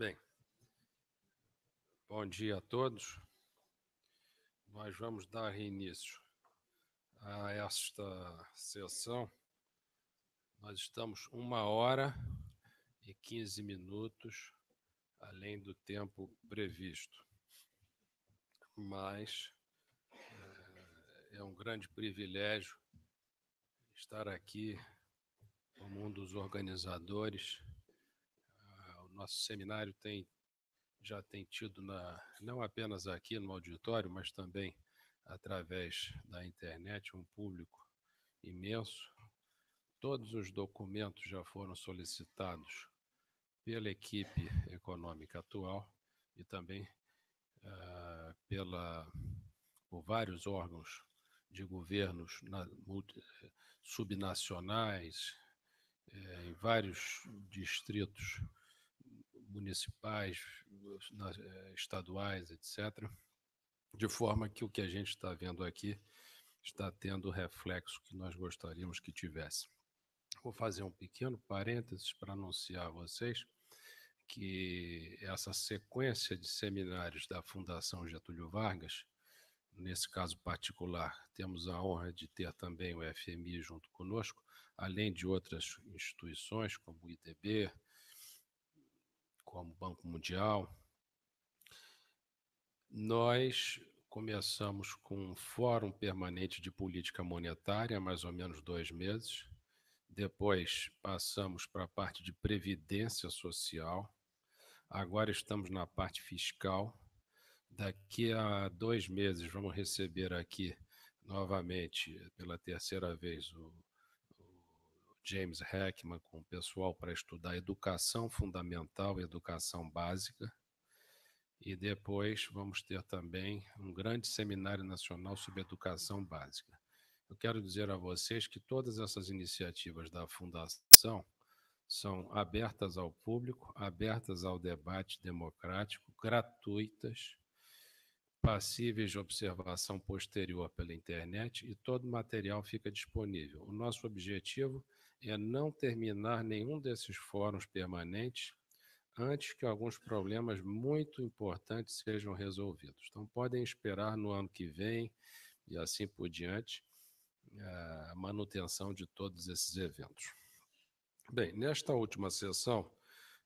Bem, bom dia a todos. Nós vamos dar início a esta sessão. Nós estamos uma hora e 15 minutos além do tempo previsto. Mas eh, é um grande privilégio estar aqui como um dos organizadores nosso seminário tem já tem tido na, não apenas aqui no auditório, mas também através da internet, um público imenso. Todos os documentos já foram solicitados pela equipe econômica atual e também uh, pela, por vários órgãos de governos na, multi, subnacionais, eh, em vários distritos municipais, eh, estaduais, etc., de forma que o que a gente está vendo aqui está tendo o reflexo que nós gostaríamos que tivesse. Vou fazer um pequeno parênteses para anunciar a vocês que essa sequência de seminários da Fundação Getúlio Vargas, nesse caso particular, temos a honra de ter também o FMI junto conosco, além de outras instituições como o IDB, como o Banco Mundial, nós começamos com um fórum permanente de política monetária, mais ou menos dois meses. Depois passamos para a parte de previdência social. Agora estamos na parte fiscal. Daqui a dois meses vamos receber aqui novamente, pela terceira vez, o James Heckman com o pessoal para estudar educação fundamental e educação básica. E depois vamos ter também um grande seminário nacional sobre educação básica. Eu quero dizer a vocês que todas essas iniciativas da Fundação são abertas ao público, abertas ao debate democrático, gratuitas, passíveis de observação posterior pela internet e todo o material fica disponível. O nosso objetivo é é não terminar nenhum desses fóruns permanentes antes que alguns problemas muito importantes sejam resolvidos. Então, podem esperar no ano que vem e assim por diante eh, a manutenção de todos esses eventos. Bem, nesta última sessão,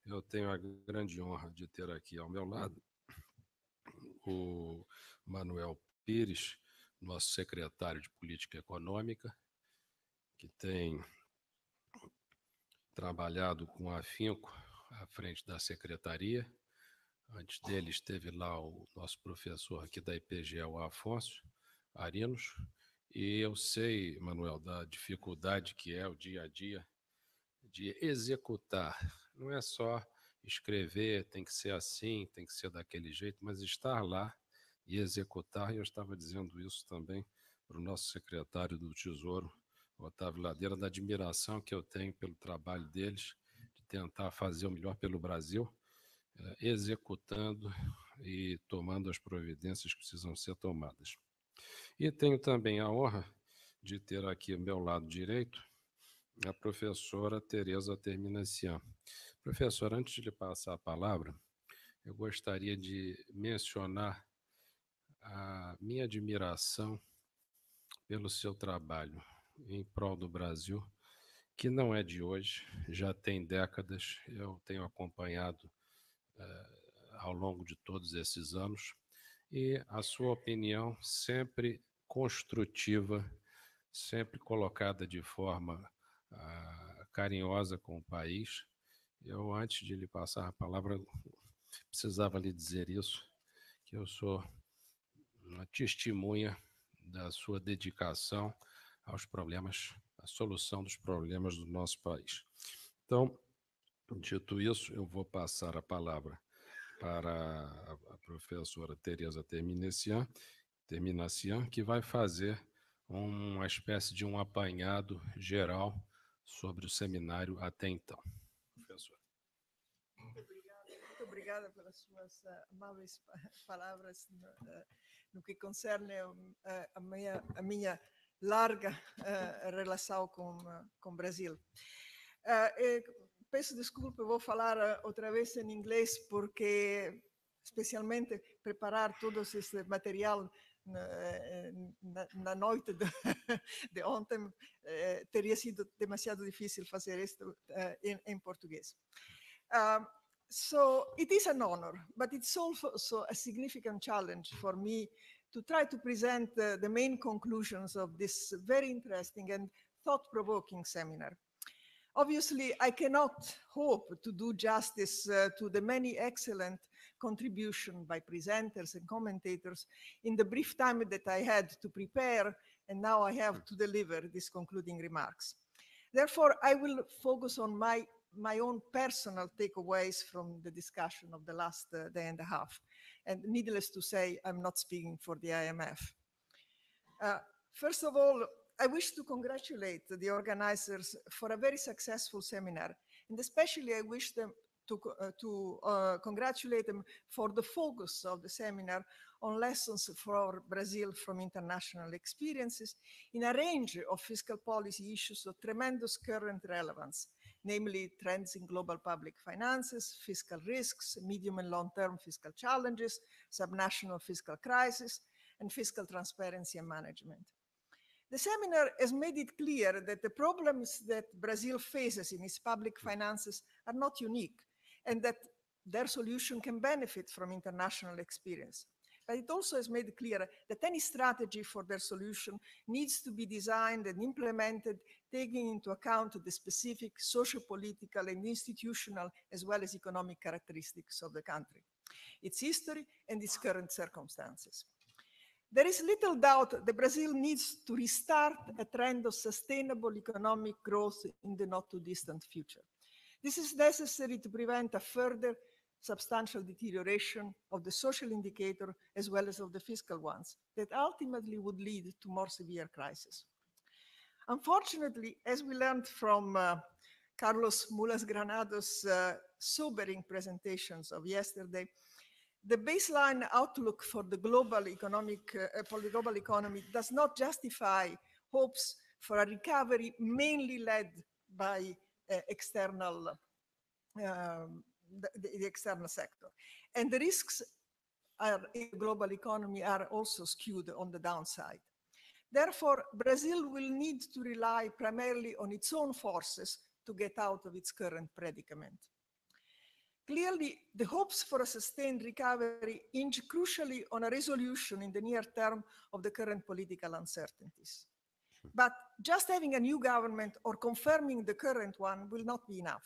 eu tenho a grande honra de ter aqui ao meu lado o Manuel Pires, nosso secretário de Política Econômica, que tem trabalhado com afinco à frente da secretaria. Antes dele esteve lá o nosso professor aqui da IPG, o Afonso Arinos, e eu sei, Manuel, da dificuldade que é o dia a dia de executar. Não é só escrever, tem que ser assim, tem que ser daquele jeito, mas estar lá e executar. E eu estava dizendo isso também para o nosso secretário do Tesouro, Otávio Ladeira, da admiração que eu tenho pelo trabalho deles, de tentar fazer o melhor pelo Brasil, eh, executando e tomando as providências que precisam ser tomadas. E tenho também a honra de ter aqui ao meu lado direito a professora Tereza Terminacian. professora antes de lhe passar a palavra, eu gostaria de mencionar a minha admiração pelo seu trabalho em prol do Brasil, que não é de hoje, já tem décadas, eu tenho acompanhado uh, ao longo de todos esses anos, e a sua opinião sempre construtiva, sempre colocada de forma uh, carinhosa com o país. Eu, antes de lhe passar a palavra, precisava lhe dizer isso, que eu sou uma testemunha da sua dedicação aos problemas, à solução dos problemas do nosso país. Então, dito isso, eu vou passar a palavra para a professora Tereza Terminacian, Terminacian, que vai fazer uma espécie de um apanhado geral sobre o seminário até então. Professora. Muito obrigada, pelas suas ah, amáveis palavras no, ah, no que concerne ah, a minha, a minha larga uh, relação com, com o Brasil. Uh, peço desculpa, vou falar outra vez em inglês, porque especialmente preparar todo esse material na, na, noite de, de ontem teria sido demasiado difícil fazer isto em, português. Um, ah, so it is an honor, but it's also a significant challenge for me to try to present uh, the main conclusions of this very interesting and thought-provoking seminar. Obviously, I cannot hope to do justice uh, to the many excellent contributions by presenters and commentators in the brief time that I had to prepare, and now I have to deliver these concluding remarks. Therefore, I will focus on my, my own personal takeaways from the discussion of the last uh, day and a half. And needless to say, I'm not speaking for the IMF. Uh, first of all, I wish to congratulate the organizers for a very successful seminar. And especially I wish them to, uh, to uh, congratulate them for the focus of the seminar on lessons for Brazil from international experiences in a range of fiscal policy issues of tremendous current relevance namely trends in global public finances, fiscal risks, medium and long-term fiscal challenges, subnational fiscal crisis, and fiscal transparency and management. The seminar has made it clear that the problems that Brazil faces in its public finances are not unique and that their solution can benefit from international experience. But it also has made clear that any strategy for their solution needs to be designed and implemented taking into account the specific social, political, and institutional, as well as economic characteristics of the country, its history, and its current circumstances. There is little doubt that Brazil needs to restart a trend of sustainable economic growth in the not too distant future. This is necessary to prevent a further substantial deterioration of the social indicator as well as of the fiscal ones that ultimately would lead to more severe crisis. Unfortunately, as we learned from uh, Carlos Mulas Granados' uh, sobering presentations of yesterday, the baseline outlook for the global economic uh, uh, for the global economy does not justify hopes for a recovery mainly led by uh, external um, the, the, external sector and the risks are in the global economy are also skewed on the downside Therefore, Brazil will need to rely primarily on its own forces to get out of its current predicament. Clearly, the hopes for a sustained recovery hinge crucially on a resolution in the near term of the current political uncertainties. Hmm. But just having a new government or confirming the current one will not be enough.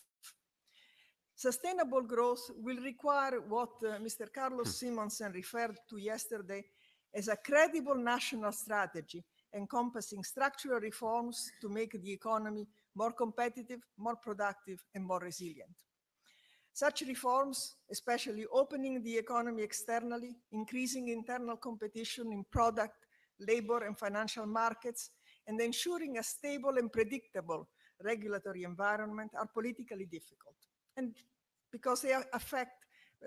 Sustainable growth will require what uh, Mr. Carlos hmm. Simonsen referred to yesterday as a credible national strategy encompassing structural reforms to make the economy more competitive, more productive, and more resilient. Such reforms, especially opening the economy externally, increasing internal competition in product, labor, and financial markets, and ensuring a stable and predictable regulatory environment are politically difficult and because they affect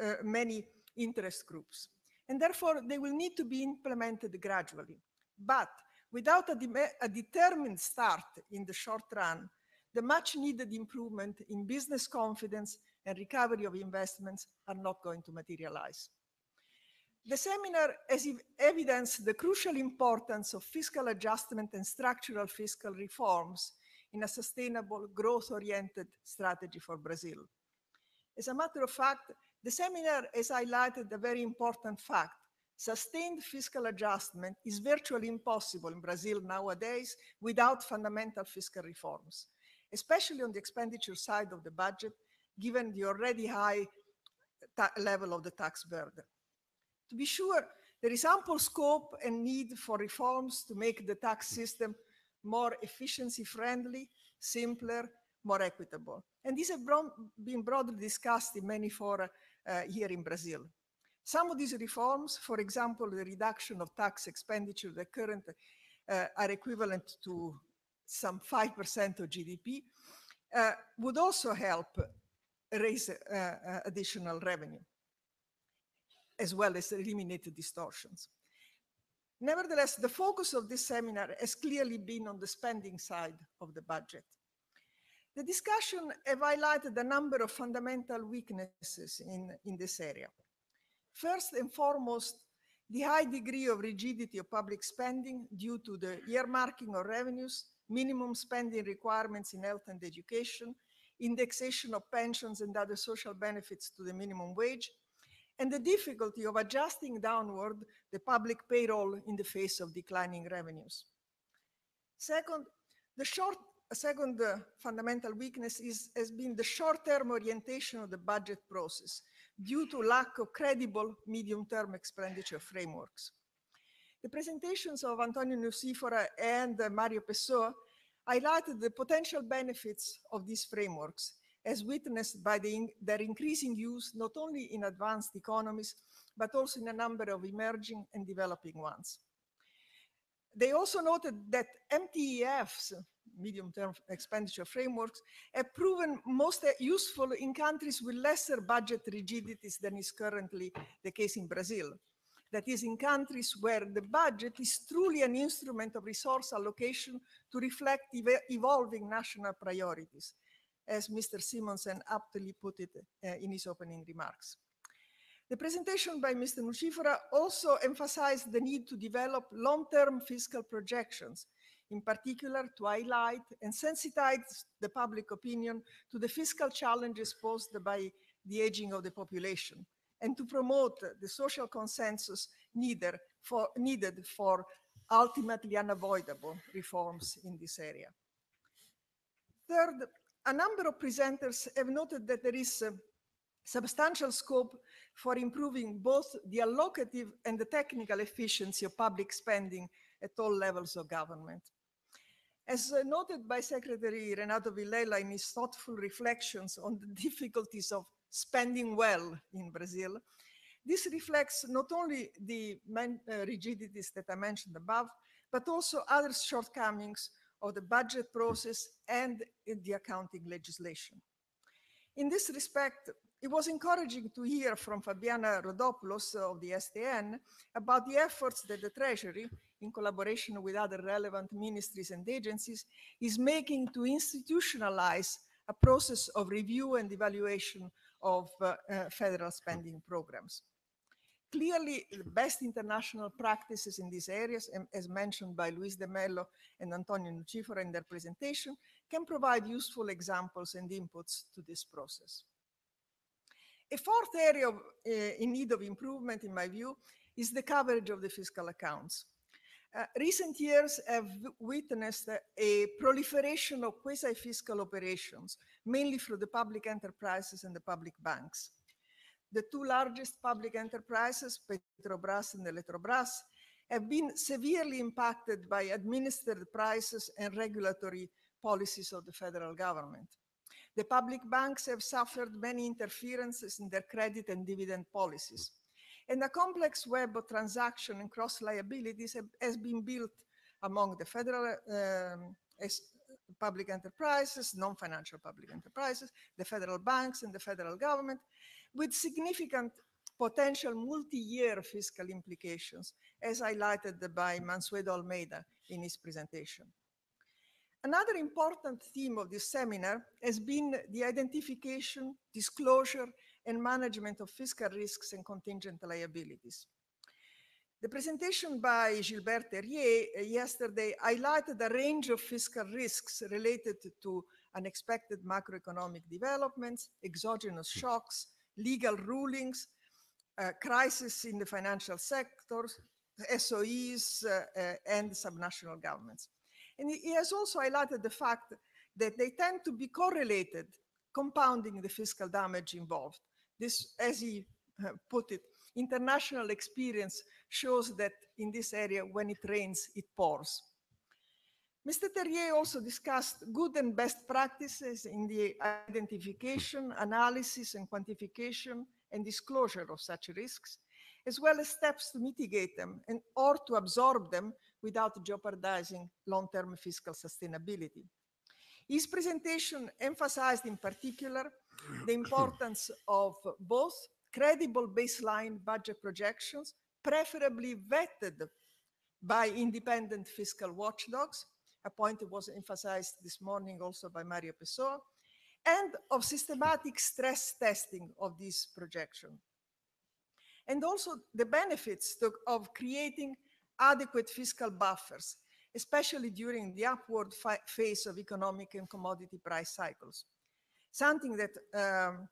uh, many interest groups. And therefore, they will need to be implemented gradually. But Without a, de a determined start in the short run, the much needed improvement in business confidence and recovery of investments are not going to materialize. The seminar has evidenced the crucial importance of fiscal adjustment and structural fiscal reforms in a sustainable growth-oriented strategy for Brazil. As a matter of fact, the seminar has highlighted a very important fact Sustained fiscal adjustment is virtually impossible in Brazil nowadays without fundamental fiscal reforms, especially on the expenditure side of the budget, given the already high level of the tax burden. To be sure, there is ample scope and need for reforms to make the tax system more efficiency friendly, simpler, more equitable. And these have been broadly discussed in many fora uh, here in Brazil. Some of these reforms, for example, the reduction of tax expenditure that current, uh, are equivalent to some 5% of GDP, uh, would also help raise uh, uh, additional revenue, as well as eliminate distortions. Nevertheless, the focus of this seminar has clearly been on the spending side of the budget. The discussion have highlighted a number of fundamental weaknesses in, in this area. First and foremost, the high degree of rigidity of public spending due to the earmarking of revenues, minimum spending requirements in health and education, indexation of pensions and other social benefits to the minimum wage, and the difficulty of adjusting downward the public payroll in the face of declining revenues. Second, the short, second uh, fundamental weakness is, has been the short-term orientation of the budget process, due to lack of credible medium-term expenditure frameworks. The presentations of Antonio Nucifora and uh, Mario Pessoa highlighted the potential benefits of these frameworks, as witnessed by the in their increasing use not only in advanced economies, but also in a number of emerging and developing ones. They also noted that MTEFs medium-term expenditure frameworks have proven most useful in countries with lesser budget rigidities than is currently the case in Brazil. That is, in countries where the budget is truly an instrument of resource allocation to reflect ev evolving national priorities, as Mr. Simonsen aptly put it uh, in his opening remarks. The presentation by Mr. Nucifora also emphasized the need to develop long-term fiscal projections in particular to highlight and sensitize the public opinion to the fiscal challenges posed by the aging of the population and to promote the social consensus needed for, needed for ultimately unavoidable reforms in this area. Third, a number of presenters have noted that there is substantial scope for improving both the allocative and the technical efficiency of public spending at all levels of government. As uh, noted by Secretary Renato Villela in his thoughtful reflections on the difficulties of spending well in Brazil, this reflects not only the uh, rigidities that I mentioned above, but also other shortcomings of the budget process and the accounting legislation. In this respect, it was encouraging to hear from Fabiana Rodopoulos of the STN about the efforts that the Treasury, in collaboration with other relevant ministries and agencies, is making to institutionalize a process of review and evaluation of uh, uh, federal spending programs. Clearly, the best international practices in these areas, as mentioned by Luis de Mello and Antonio Nucifora in their presentation, can provide useful examples and inputs to this process. A fourth area of, uh, in need of improvement, in my view, is the coverage of the fiscal accounts. Uh, recent years have witnessed a proliferation of quasi-fiscal operations, mainly through the public enterprises and the public banks. The two largest public enterprises, Petrobras and Electrobras, have been severely impacted by administered prices and regulatory policies of the federal government. The public banks have suffered many interferences in their credit and dividend policies. And a complex web of transaction and cross liabilities have, has been built among the federal um, public enterprises, non-financial public enterprises, the federal banks and the federal government, with significant potential multi-year fiscal implications, as highlighted by Mansueto Almeida in his presentation. Another important theme of this seminar has been the identification, disclosure, and management of fiscal risks and contingent liabilities. The presentation by Gilbert Terrier uh, yesterday highlighted a range of fiscal risks related to unexpected macroeconomic developments, exogenous hmm. shocks, legal rulings, uh, crisis in the financial sectors, SOEs, uh, uh, and subnational governments. And he has also highlighted the fact that they tend to be correlated, compounding the fiscal damage involved. This, as he uh, put it, international experience shows that in this area, when it rains, it pours. Mr. Terrier also discussed good and best practices in the identification, analysis, and quantification and disclosure of such risks, as well as steps to mitigate them and or to absorb them without jeopardizing long-term fiscal sustainability. His presentation emphasized in particular the importance of both credible baseline budget projections, preferably vetted by independent fiscal watchdogs, a point that was emphasized this morning also by Mario Pessoa, and of systematic stress testing of this projection. And also the benefits to, of creating adequate fiscal buffers, especially during the upward phase of economic and commodity price cycles. Something that, um,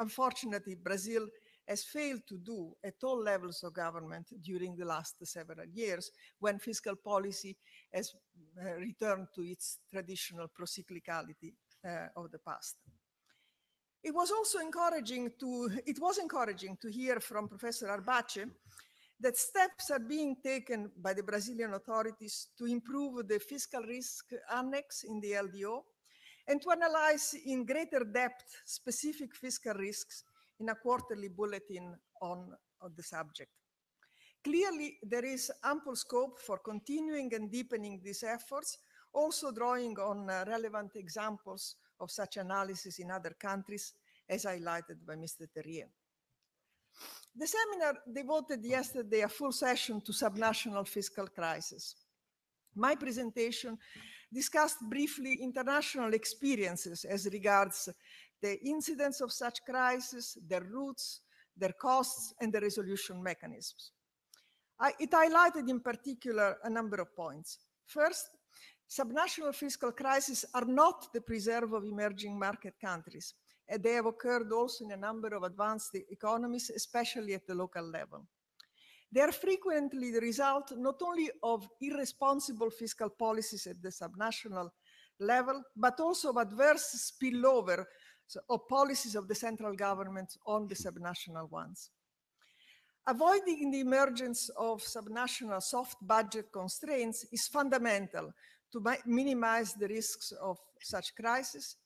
unfortunately, Brazil has failed to do at all levels of government during the last several years, when fiscal policy has uh, returned to its traditional procyclicality uh, of the past. It was also encouraging to, it was encouraging to hear from Professor Arbace that steps are being taken by the Brazilian authorities to improve the fiscal risk annex in the LDO and to analyze in greater depth specific fiscal risks in a quarterly bulletin on, on the subject. Clearly, there is ample scope for continuing and deepening these efforts, also drawing on uh, relevant examples of such analysis in other countries, as highlighted by Mr. Terrier. The seminar devoted yesterday a full session to subnational fiscal crisis. My presentation discussed briefly international experiences as regards the incidence of such crises, their roots, their costs, and the resolution mechanisms. I, it highlighted in particular a number of points. First, subnational fiscal crises are not the preserve of emerging market countries they have occurred also in a number of advanced economies, especially at the local level. They are frequently the result not only of irresponsible fiscal policies at the subnational level, but also of adverse spillover of policies of the central government on the subnational ones. Avoiding the emergence of subnational soft budget constraints is fundamental to minimize the risks of such crises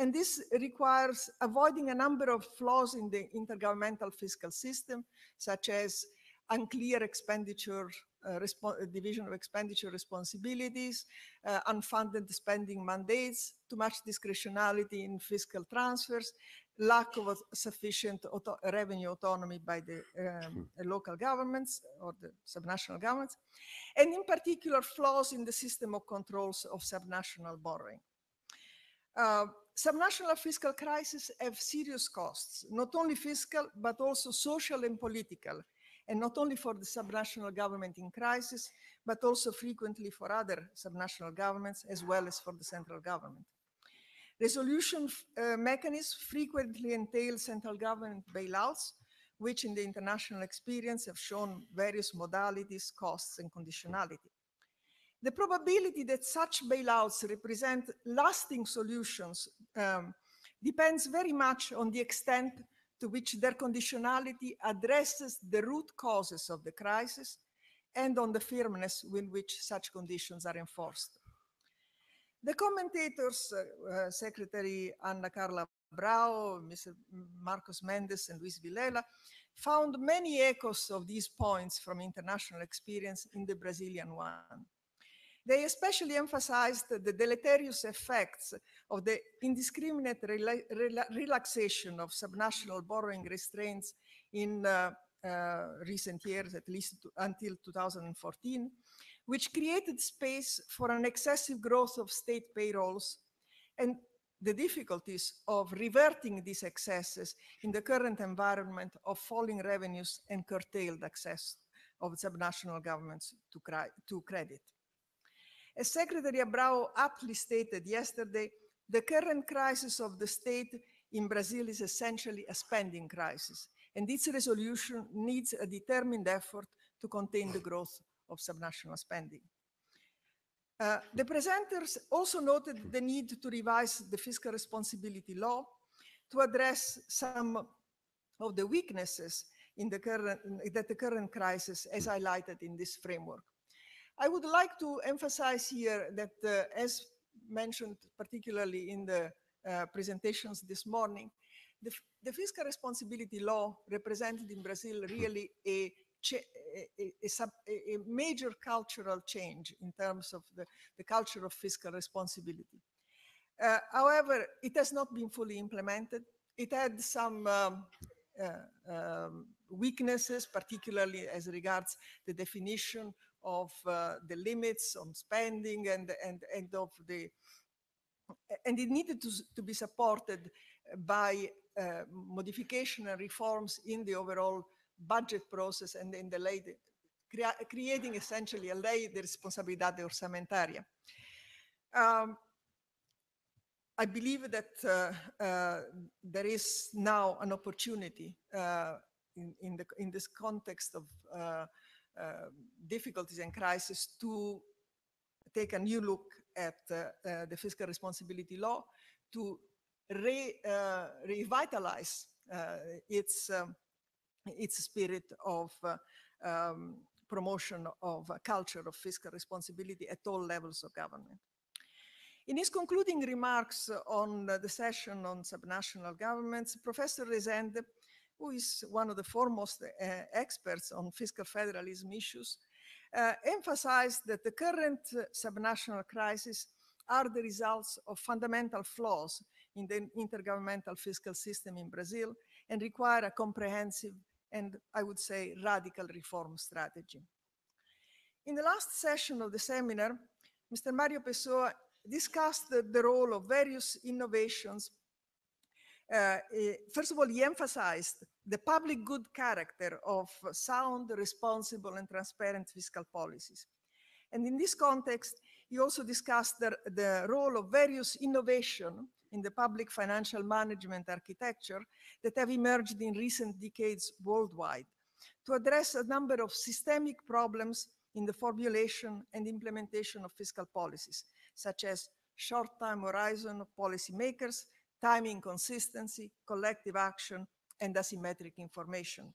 and this requires avoiding a number of flaws in the intergovernmental fiscal system, such as unclear expenditure uh, uh division of expenditure responsibilities, uh, unfunded spending mandates, too much discretionality in fiscal transfers, lack of sufficient auto revenue autonomy by the um, local governments or the subnational governments, and in particular flaws in the system of controls of subnational borrowing. Uh, subnational fiscal crises have serious costs, not only fiscal, but also social and political, and not only for the subnational government in crisis, but also frequently for other subnational governments, as well as for the central government. Resolution uh, mechanisms frequently entail central government bailouts, which in the international experience have shown various modalities, costs, and conditionality. The probability that such bailouts represent lasting solutions um, depends very much on the extent to which their conditionality addresses the root causes of the crisis and on the firmness with which such conditions are enforced. The commentators, uh, uh, Secretary Anna Carla Brau, Mr. Marcos Mendes, and Luis Vilela, found many echoes of these points from international experience in the Brazilian one. They especially emphasized the deleterious effects of the indiscriminate rela rela relaxation of subnational borrowing restraints in uh, uh, recent years, at least until 2014, which created space for an excessive growth of state payrolls and the difficulties of reverting these excesses in the current environment of falling revenues and curtailed access of subnational governments to, to credit. As Secretary Abrao aptly stated yesterday, the current crisis of the state in Brazil is essentially a spending crisis, and its resolution needs a determined effort to contain the growth of subnational spending. Uh, the presenters also noted hmm. the need to revise the fiscal responsibility law to address some of the weaknesses in the current, that the current crisis as hmm. highlighted in this framework. I would like to emphasize here that uh, as mentioned particularly in the uh, presentations this morning, the, the, fiscal responsibility law represented in Brazil hmm. really a, a, a, sub, a major cultural change in terms of the, the culture of fiscal responsibility. Uh, however, it has not been fully implemented. It had some um, uh, um, weaknesses, particularly as regards the definition of uh, the limits on spending and, and, and of the, and it needed to, to be supported by uh, modification and reforms in the overall budget process and in the ley, crea creating essentially a later de responsabilidad orsamentaria. Um, I believe that uh, uh, there is now an opportunity uh, in, in, the, in, this context of uh, um, difficulties and crises to take a new look at uh, uh, the fiscal responsibility law to re, uh, revitalize its um, its spirit of um, promotion of a culture of fiscal responsibility at all levels of government. In his concluding remarks on the session on subnational governments, Professor Resende who is one of the foremost uh, experts on fiscal federalism issues, uh, emphasized that the current uh, subnational crisis are the results of fundamental flaws in the intergovernmental fiscal system in Brazil and require a comprehensive and, I would say, radical reform strategy. In the last session of the seminar, Mr. Mario Pessoa discussed the, the role of various innovations uh, eh, first of all, he emphasized the public good character of sound, responsible, and transparent fiscal policies. And in this context, he also discussed the, the role of various innovation in the public financial management architecture that have emerged in recent decades worldwide to address a number of systemic problems in the formulation and implementation of fiscal policies, such as short-time horizon of policymakers, time inconsistency, collective action, and asymmetric information.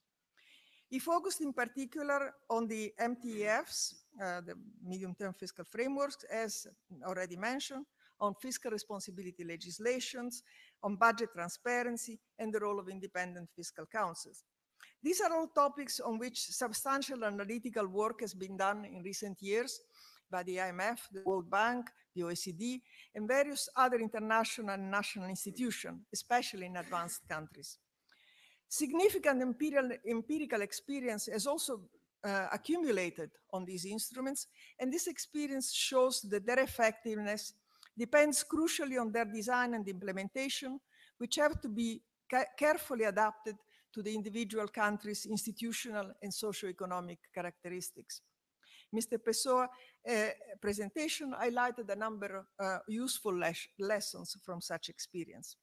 He focused in particular on the MTFs, uh, the medium-term fiscal frameworks, as already mentioned, on fiscal responsibility legislations, on budget transparency, and the role of independent fiscal councils. These are all topics on which substantial analytical work has been done in recent years, by the IMF, the World Bank, the OECD, and various other international and national institutions, especially in advanced countries. Significant imperial, empirical experience has also uh, accumulated on these instruments, and this experience shows that their effectiveness depends crucially on their design and implementation, which have to be carefully adapted to the individual countries' institutional and socio-economic characteristics. Mr. Pessoa's uh, eh, presentation highlighted a number of eh, useful les lessons from such experience.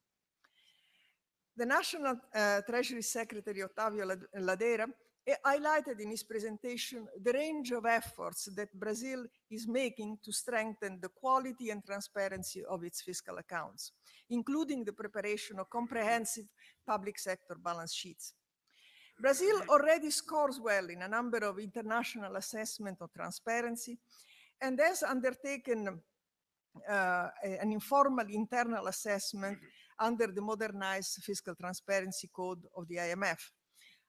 The National eh, Treasury Secretary Ottavio Ladera highlighted in his presentation the range of efforts that Brazil is making to strengthen the quality and transparency of its fiscal accounts, including the preparation of comprehensive public sector balance sheets. Brazil already scores well in a number of international assessments of transparency and has undertaken uh, an informal internal assessment mm-hmm. under the modernized fiscal transparency code of the IMF.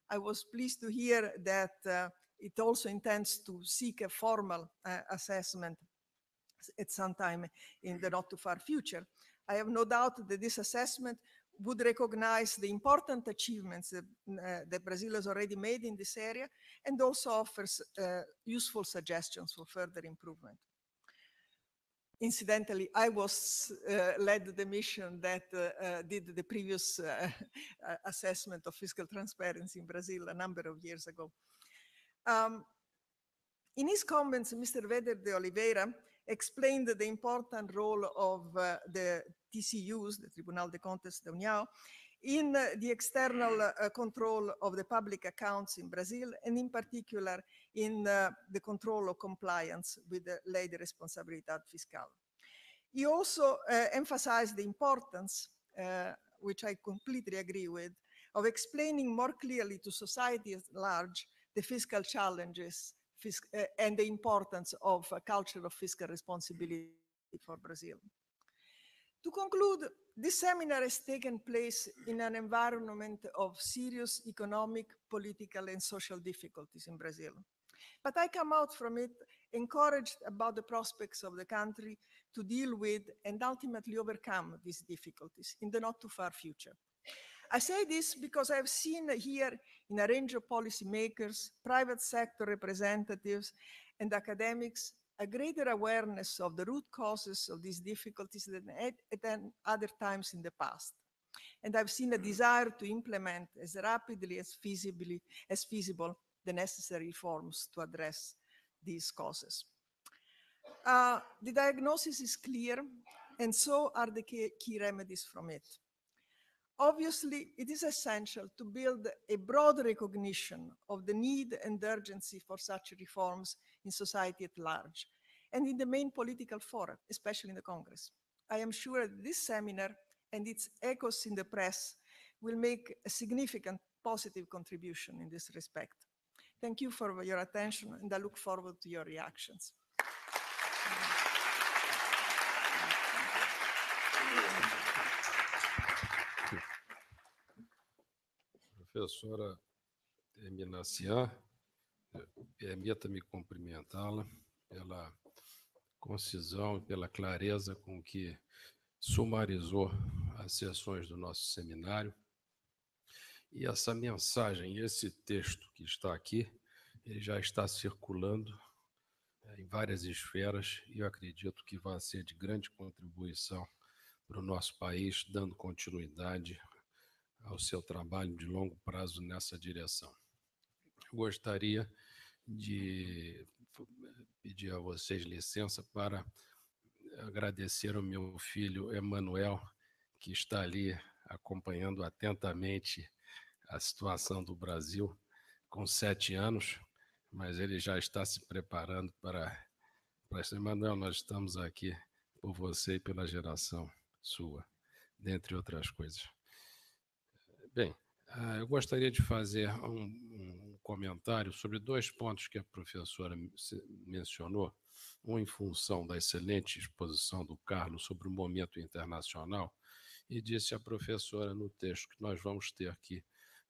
I was pleased to hear that uh, it also intends to seek a formal uh, assessment at some time in the mm-hmm. not too far future. I have no doubt that this assessment would recognize the important achievements that, uh, that, Brazil has already made in this area and also offers uh, useful suggestions for further improvement. Incidentally, I was uh, led the mission that uh, uh, did the previous uh, assessment of fiscal transparency in Brazil a number of years ago. Um, in his comments, Mr. Veder de Oliveira explained the important role of the TCUs, the Tribunal de Contas do União, in uh, the external uh, control of the public accounts in Brazil, and in particular in uh, the control of compliance with the Lei de Responsabilità Fiscal. He also uh, emphasized the importance, uh, which I completely agree with, of explaining more clearly to society at large the fiscal challenges fisc uh, and the importance of a culture of fiscal responsibility for Brazil. To conclude, this seminar has taken place in an environment of serious economic, political, and social difficulties in Brazil. But I come out from it encouraged about the prospects of the country to deal with and ultimately overcome these difficulties in the not too far future. I say this because I've seen here in a range of policymakers, private sector representatives, and academics a greater awareness of the root causes of these difficulties than at, other times in the past. And I've seen a mm-hmm. desire to implement as rapidly as feasibly as feasible the necessary reforms to address these causes. Uh, the diagnosis is clear, and so are the key, key remedies from it. Obviously, it is essential to build a broad recognition of the need and urgency for such reforms in society at large, and in the main political forum, especially in the Congress. I am sure this seminar and its echoes in the press will make a significant positive contribution in this respect. Thank you for your attention, and I look forward to your reactions. Professora Eminaciá, permita-me é, cumprimentá-la pela concisão e pela clareza com que sumarizou as sessões do nosso seminário. E essa mensagem, esse texto que está aqui, ele já está circulando é, em várias esferas e eu acredito que vai ser de grande contribuição para o nosso país, dando continuidade ao seu trabalho de longo prazo nessa direção. Eu gostaria de pedir a vocês licença para agradecer ao meu filho Emanuel, que está ali acompanhando atentamente a situação do Brasil, com sete anos, mas ele já está se preparando para. Pastor Emanuel, nós estamos aqui por você e pela geração sua, dentre outras coisas. Bem, ah, eu gostaria de fazer um, um comentário sobre dois pontos que a professora mencionou, um em função da excelente exposição do Carlos sobre o momento internacional, e disse a professora no texto que nós vamos ter que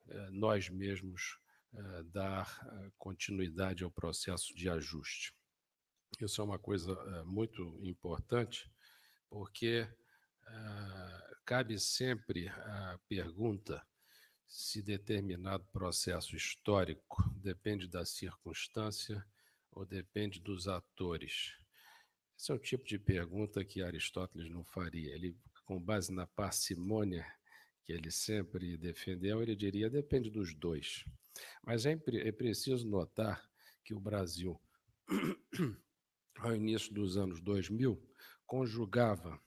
eh, nós mesmos eh, dar eh, continuidade ao processo de ajuste. Isso é uma coisa muito importante, porque cabe sempre a pergunta se determinado processo histórico depende da circunstância ou depende dos atores? Esse é o tipo de pergunta que Aristóteles não faria. Ele, com base na parcimônia que ele sempre defendeu, ele diria: depende dos dois. Mas é, é preciso notar que o Brasil, ao início dos anos 2000, conjugava,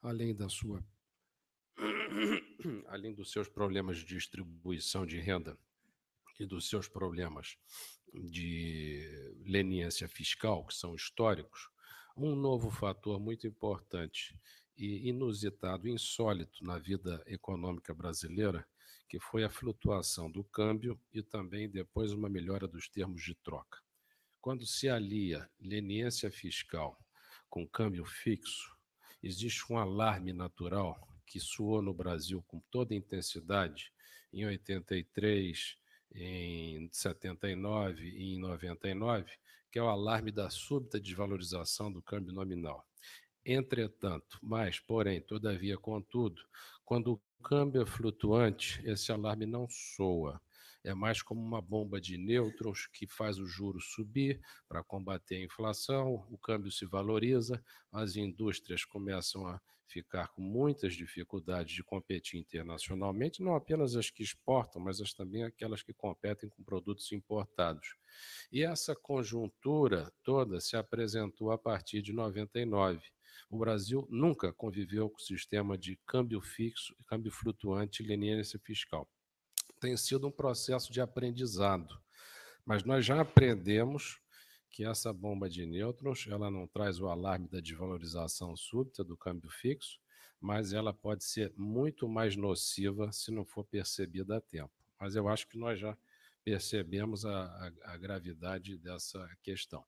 além da sua além dos seus problemas de distribuição de renda e dos seus problemas de leniência fiscal, que são históricos, um novo fator muito importante e inusitado, insólito na vida econômica brasileira, que foi a flutuação do câmbio e também depois uma melhora dos termos de troca. Quando se alia leniência fiscal com câmbio fixo, existe um alarme natural que soou no Brasil com toda intensidade em 83, em 79 e em 99, que é o alarme da súbita desvalorização do câmbio nominal. Entretanto, mas, porém, todavia, contudo, quando o câmbio é flutuante, esse alarme não soa é mais como uma bomba de nêutrons que faz o juro subir para combater a inflação, o câmbio se valoriza, as indústrias começam a ficar com muitas dificuldades de competir internacionalmente, não apenas as que exportam, mas as, também aquelas que competem com produtos importados. E essa conjuntura toda se apresentou a partir de 99. O Brasil nunca conviveu com o sistema de câmbio fixo e câmbio flutuante e leniência fiscal tem sido um processo de aprendizado. Mas nós já aprendemos que essa bomba de nêutrons ela não traz o alarme da desvalorização súbita do câmbio fixo, mas ela pode ser muito mais nociva se não for percebida a tempo. Mas eu acho que nós já percebemos a, a, a gravidade dessa questão.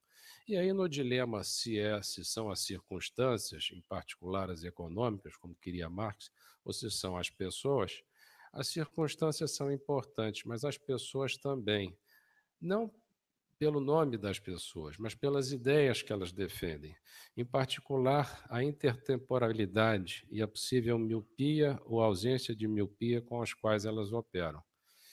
E aí, no dilema se, é, se são as circunstâncias, em particular as econômicas, como queria Marx, ou se são as pessoas, as circunstâncias são importantes, mas as pessoas também. Não pelo nome das pessoas, mas pelas ideias que elas defendem. Em particular, a intertemporalidade e a possível miopia ou ausência de miopia com as quais elas operam.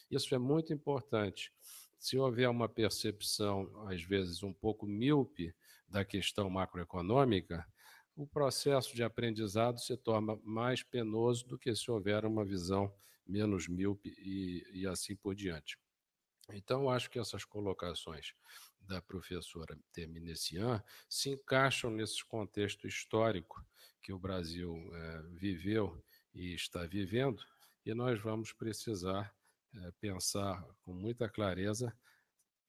Isso é muito importante. Se houver uma percepção, às vezes um pouco míope, da questão macroeconômica, o processo de aprendizado se torna mais penoso do que se houver uma visão menos míope e, e assim por diante. Então, acho que essas colocações da professora Terminessian se encaixam nesse contexto histórico que o Brasil é, viveu e está vivendo, e nós vamos precisar é, pensar com muita clareza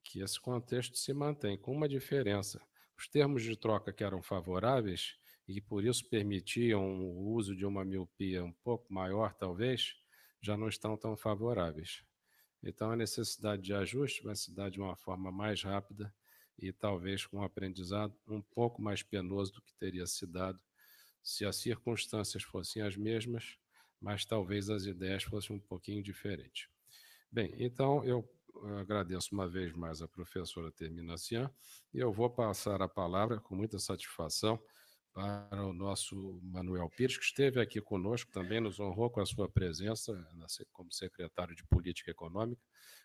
que esse contexto se mantém, com uma diferença. Os termos de troca que eram favoráveis e por isso permitiam o uso de uma miopia um pouco maior, talvez, já não estão tão favoráveis. Então, a necessidade de ajuste vai se dar de uma forma mais rápida e talvez com um aprendizado um pouco mais penoso do que teria se dado se as circunstâncias fossem as mesmas, mas talvez as ideias fossem um pouquinho diferentes. Bem, então eu agradeço uma vez mais a professora Terminacian e eu vou passar a palavra com muita satisfação para o nosso Manuel Pires, que esteve aqui conosco também, nos honrou com a sua presença como secretário de Política Econômica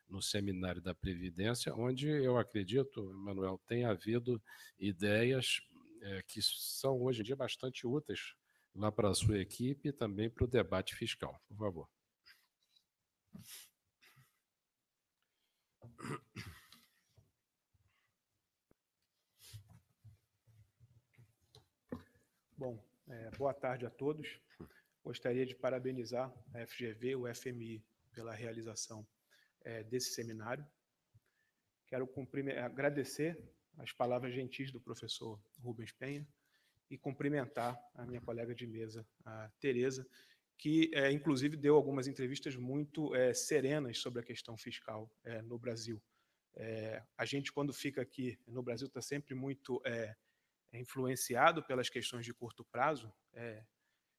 no Seminário da Previdência, onde eu acredito, Manuel, tem havido ideias é, que são hoje em dia bastante úteis lá para a sua equipe e também para o debate fiscal. Por favor. Bom, é, boa tarde a todos. Gostaria de parabenizar a FGV o FMI pela realização é, desse seminário. Quero agradecer as palavras gentis do professor Rubens Penha e cumprimentar a minha colega de mesa, a Tereza, que é, inclusive deu algumas entrevistas muito é, serenas sobre a questão fiscal é, no Brasil. É, a gente, quando fica aqui no Brasil, está sempre muito é, é influenciado pelas questões de curto prazo é,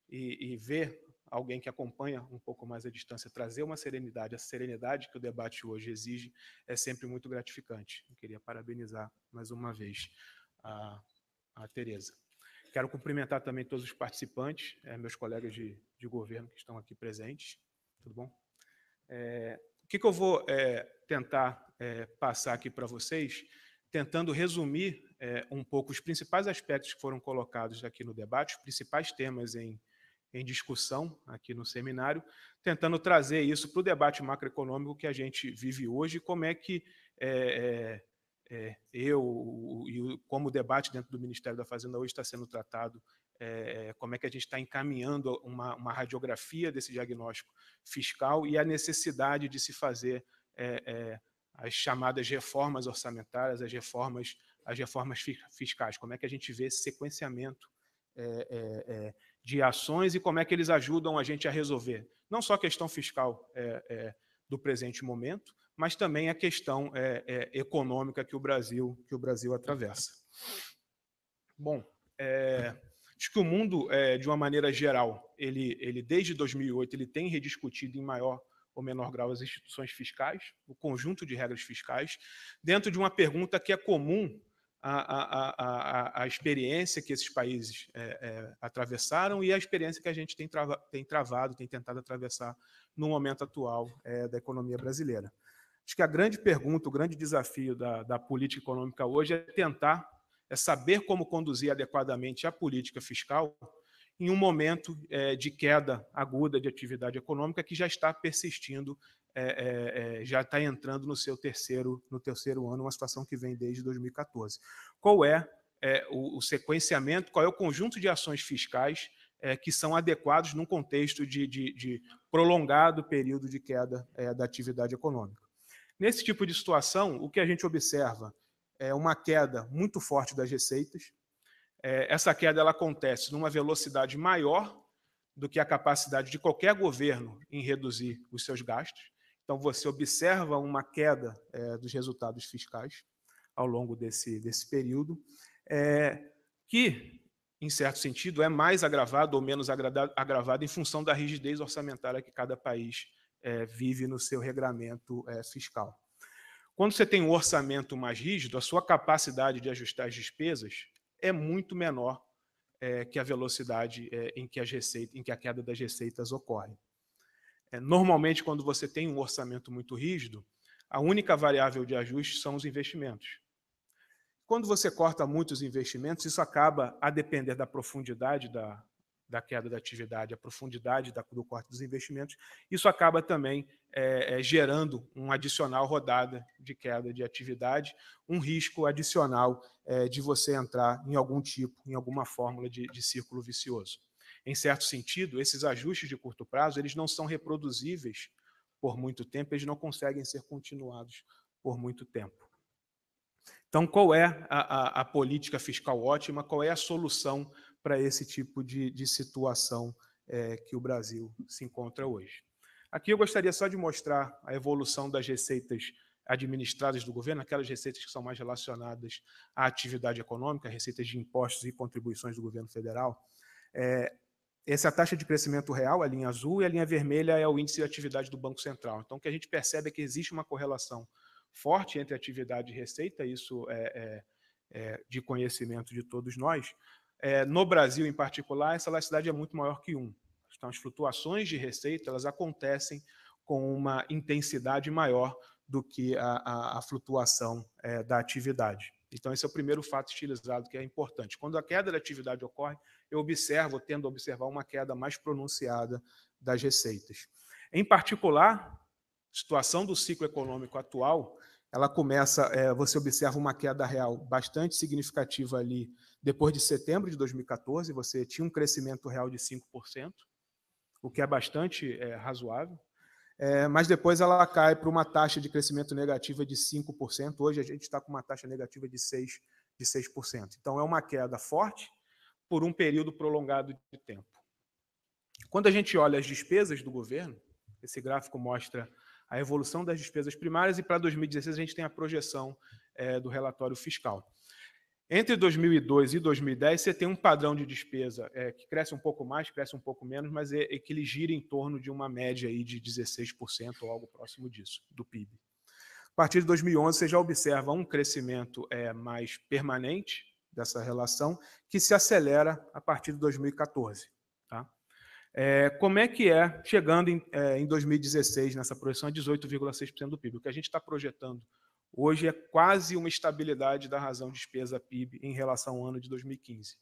e, e ver alguém que acompanha um pouco mais a distância trazer uma serenidade, a serenidade que o debate hoje exige, é sempre muito gratificante. Eu queria parabenizar mais uma vez a, a Tereza. Quero cumprimentar também todos os participantes, é, meus colegas de, de governo que estão aqui presentes. Tudo bom? É, o que, que eu vou é, tentar é, passar aqui para vocês tentando resumir é, um pouco os principais aspectos que foram colocados aqui no debate, os principais temas em, em discussão aqui no seminário, tentando trazer isso para o debate macroeconômico que a gente vive hoje, como é que é, é, é eu e como o debate dentro do Ministério da Fazenda hoje está sendo tratado, é, é, como é que a gente está encaminhando uma, uma, radiografia desse diagnóstico fiscal e a necessidade de se fazer é, as chamadas reformas orçamentárias, as reformas, as reformas fiscais, como é que a gente vê esse sequenciamento é, é, é, de ações e como é que eles ajudam a gente a resolver não só a questão fiscal é, é do presente momento, mas também a questão é, econômica que o Brasil que o Brasil atravessa. Bom, acho que o mundo de uma maneira geral, ele, ele desde 2008 ele tem rediscutido em maior ou menor grau as instituições fiscais, o conjunto de regras fiscais, dentro de uma pergunta que é comum à, à, à, à experiência que esses países é, é, atravessaram e a experiência que a gente tem, trava, tem travado, tem tentado atravessar no momento atual é, da economia brasileira. Acho que a grande pergunta, o grande desafio da, da política econômica hoje é tentar, é saber como conduzir adequadamente a política fiscal em um momento é, de queda aguda de atividade econômica que já está persistindo, é, é, é já está entrando no seu terceiro, no terceiro ano, uma situação que vem desde 2014. Qual é, é, o, o, sequenciamento, qual é o conjunto de ações fiscais é, que são adequados num contexto de, de, de prolongado período de queda da atividade econômica? Nesse tipo de situação, o que a gente observa é uma queda muito forte das receitas, é, essa queda ela acontece numa velocidade maior do que a capacidade de qualquer governo em reduzir os seus gastos. Então, você observa uma queda é, dos resultados fiscais ao longo desse, desse período, é, que, em certo sentido, é mais agravado ou menos agravado em função da rigidez orçamentária que cada país é, vive no seu regramento é, fiscal. Quando você tem um orçamento mais rígido, a sua capacidade de ajustar as despesas é muito menor é, que a velocidade é, em, que as receitas, em que a queda das receitas ocorre. É, normalmente, quando você tem um orçamento muito rígido, a única variável de ajuste são os investimentos. Quando você corta muitos investimentos, isso acaba, a depender da profundidade da, da queda da atividade, a profundidade da, do corte dos investimentos, isso acaba também é, é, gerando uma adicional rodada de queda de atividade, um risco adicional é, de você entrar em algum tipo, em alguma fórmula de, de círculo vicioso. Em certo sentido, esses ajustes de curto prazo eles não são reproduzíveis por muito tempo, eles não conseguem ser continuados por muito tempo. Então, qual é a, a, a política fiscal ótima? Qual é a solução para esse tipo de, de situação é, que o Brasil se encontra hoje. Aqui eu gostaria só de mostrar a evolução das receitas administradas do governo, aquelas receitas que são mais relacionadas à atividade econômica, receitas de impostos e contribuições do governo federal. É, essa é a taxa de crescimento real, a linha azul, e a linha vermelha é o índice de atividade do Banco Central. Então, o que a gente percebe é que existe uma correlação forte entre atividade e receita, isso é, é, é de conhecimento de todos nós, é, no Brasil, em particular, essa elasticidade é muito maior que 1. Então, as flutuações de receita elas acontecem com uma intensidade maior do que a, a, a flutuação é, da atividade. Então, esse é o primeiro fato estilizado que é importante. Quando a queda da atividade ocorre, eu observo, tendo a observar uma queda mais pronunciada das receitas. Em particular, situação do ciclo econômico atual, ela começa, é, você observa uma queda real bastante significativa ali depois de setembro de 2014, você tinha um crescimento real de 5%, o que é bastante é, razoável. É, mas depois ela cai para uma taxa de crescimento negativa de 5%. Hoje a gente está com uma taxa negativa de 6%. De 6%. Então é uma queda forte por um período prolongado de tempo. Quando a gente olha as despesas do governo, esse gráfico mostra a evolução das despesas primárias e para 2016 a gente tem a projeção é, do relatório fiscal. Entre 2002 e 2010, você tem um padrão de despesa é, que cresce um pouco mais, cresce um pouco menos, mas é, é, que ele gira em torno de uma média aí de 16% ou algo próximo disso, do PIB. A partir de 2011, você já observa um crescimento é, mais permanente dessa relação, que se acelera a partir de 2014. Tá? É, como é que é, chegando em, é, em 2016, nessa projeção, a 18,6% do PIB? O que a gente está projetando Hoje é quase uma estabilidade da razão de despesa PIB em relação ao ano de 2015,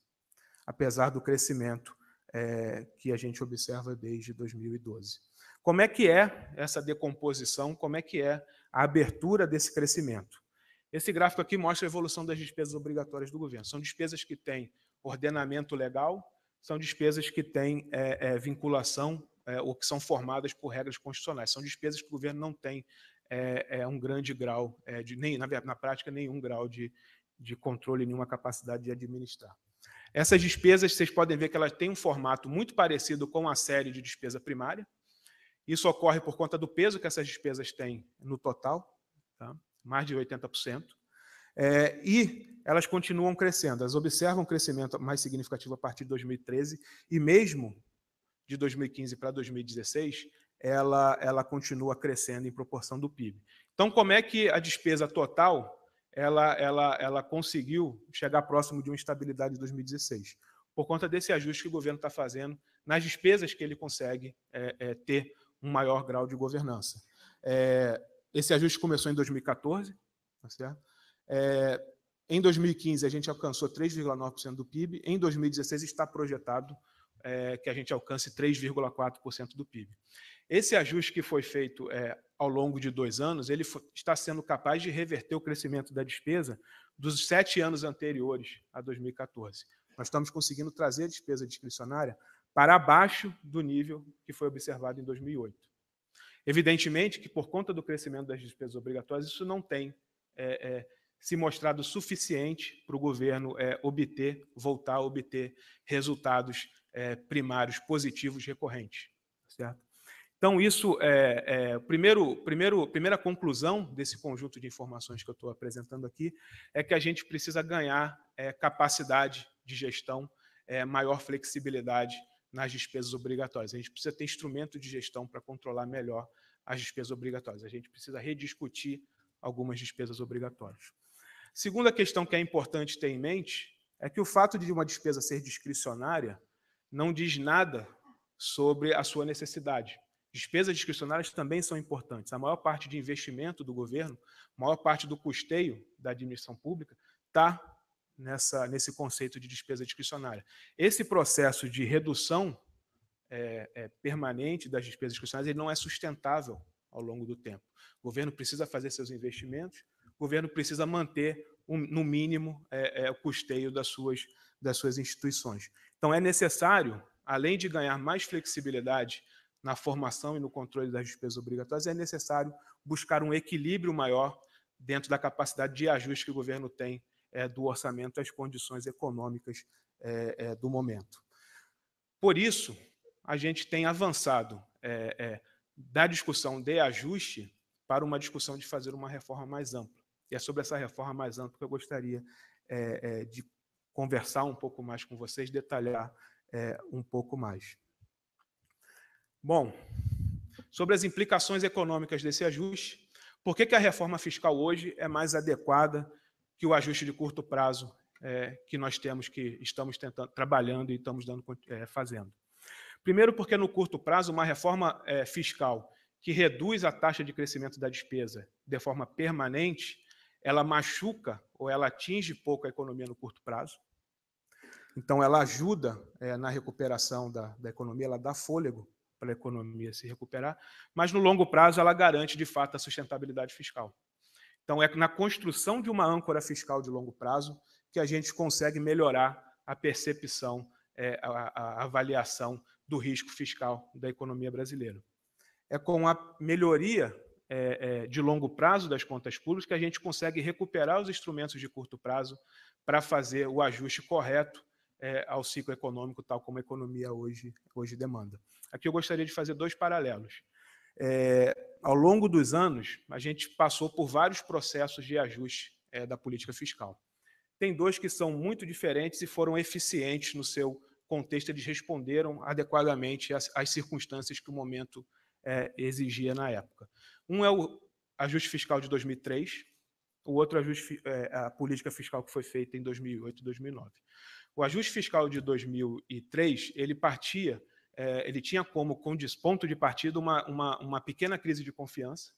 apesar do crescimento é, que a gente observa desde 2012. Como é que é essa decomposição? Como é que é a abertura desse crescimento? Esse gráfico aqui mostra a evolução das despesas obrigatórias do governo. São despesas que têm ordenamento legal, são despesas que têm é, é, vinculação é, ou que são formadas por regras constitucionais. São despesas que o governo não tem é, é um grande grau, é, de nem, na, na prática, nenhum grau de, de controle, nenhuma capacidade de administrar. Essas despesas, vocês podem ver que elas têm um formato muito parecido com a série de despesa primária. Isso ocorre por conta do peso que essas despesas têm no total, tá? mais de 80%. É, e elas continuam crescendo, elas observam um crescimento mais significativo a partir de 2013 e mesmo de 2015 para 2016, ela, ela continua crescendo em proporção do PIB. Então, como é que a despesa total ela, ela, ela conseguiu chegar próximo de uma estabilidade de 2016? Por conta desse ajuste que o governo está fazendo nas despesas que ele consegue é, é, ter um maior grau de governança. É, esse ajuste começou em 2014, tá certo? É, em 2015, a gente alcançou 3,9% do PIB. Em 2016, está projetado é, que a gente alcance 3,4% do PIB. Esse ajuste que foi feito é, ao longo de dois anos, ele está sendo capaz de reverter o crescimento da despesa dos sete anos anteriores a 2014. Nós estamos conseguindo trazer a despesa discricionária para abaixo do nível que foi observado em 2008. Evidentemente que, por conta do crescimento das despesas obrigatórias, isso não tem é, é, se mostrado suficiente para o governo é, obter, voltar a obter resultados primários positivos recorrentes. Tá certo? Então, isso é, é primeiro, primeiro, primeira conclusão desse conjunto de informações que eu estou apresentando aqui é que a gente precisa ganhar é, capacidade de gestão, é, maior flexibilidade nas despesas obrigatórias. A gente precisa ter instrumento de gestão para controlar melhor as despesas obrigatórias. A gente precisa rediscutir algumas despesas obrigatórias. Segunda questão que é importante ter em mente é que o fato de uma despesa ser discricionária não diz nada sobre a sua necessidade. Despesas discricionárias também são importantes. A maior parte de investimento do governo, a maior parte do custeio da administração pública está nessa, nesse conceito de despesa discricionária. Esse processo de redução é, é, permanente das despesas discricionárias ele não é sustentável ao longo do tempo. O governo precisa fazer seus investimentos, o governo precisa manter, um, no mínimo, é, é, o custeio das suas, das suas instituições. Então, é necessário, além de ganhar mais flexibilidade na formação e no controle das despesas obrigatórias, é necessário buscar um equilíbrio maior dentro da capacidade de ajuste que o governo tem é, do orçamento às condições econômicas é, é, do momento. Por isso, a gente tem avançado é, é, da discussão de ajuste para uma discussão de fazer uma reforma mais ampla. E é sobre essa reforma mais ampla que eu gostaria é, de conversar um pouco mais com vocês, detalhar um pouco mais. Bom, sobre as implicações econômicas desse ajuste, por que, que a reforma fiscal hoje é mais adequada que o ajuste de curto prazo é, que nós temos, que estamos tentando, trabalhando e estamos dando, é, fazendo? Primeiro, porque no curto prazo, uma reforma é, fiscal que reduz a taxa de crescimento da despesa de forma permanente, ela machuca ou ela atinge pouco a economia no curto prazo. Então, ela ajuda é, na recuperação da, da, economia, ela dá fôlego para a economia se recuperar, mas no longo prazo ela garante de fato a sustentabilidade fiscal. Então é na construção de uma âncora fiscal de longo prazo que a gente consegue melhorar a percepção, é, a, a avaliação do risco fiscal da economia brasileira. É com a melhoria é, é, de longo prazo das contas públicas que a gente consegue recuperar os instrumentos de curto prazo para fazer o ajuste correto é, ao ciclo econômico, tal como a economia hoje, hoje demanda. Aqui eu gostaria de fazer dois paralelos. É, ao longo dos anos, a gente passou por vários processos de ajuste é, da política fiscal. Tem dois que são muito diferentes e foram eficientes no seu contexto, eles responderam adequadamente às, às circunstâncias que o momento é, exigia na época. Um é o ajuste fiscal de 2003, o outro ajuste, é a política fiscal que foi feita em 2008 e 2009. O ajuste fiscal de 2003, ele partia, é, ele tinha como, ponto de partida uma, uma, uma pequena crise de confiança,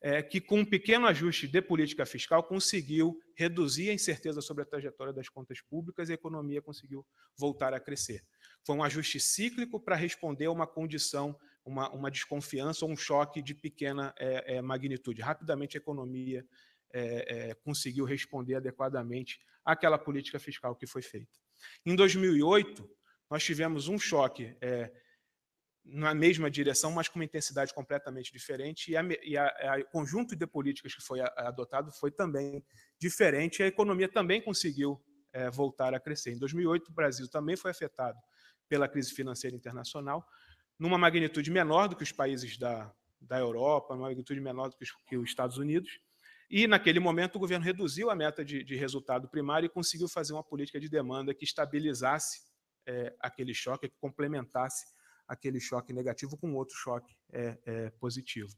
é, que com um pequeno ajuste de política fiscal conseguiu reduzir a incerteza sobre a trajetória das contas públicas e a economia conseguiu voltar a crescer. Foi um ajuste cíclico para responder a uma condição, uma, uma desconfiança ou um choque de pequena é, magnitude. Rapidamente a economia é, é, conseguiu responder adequadamente àquela política fiscal que foi feita. Em 2008, nós tivemos um choque é, na mesma direção, mas com uma intensidade completamente diferente, e o conjunto de políticas que foi a, a adotado foi também diferente, e a economia também conseguiu é, voltar a crescer. Em 2008, o Brasil também foi afetado pela crise financeira internacional, numa magnitude menor do que os países da, da Europa, numa magnitude menor do que os, que os Estados Unidos, e, naquele momento, o governo reduziu a meta de, de resultado primário e conseguiu fazer uma política de demanda que estabilizasse é, aquele choque, que complementasse aquele choque negativo com outro choque é, é, positivo.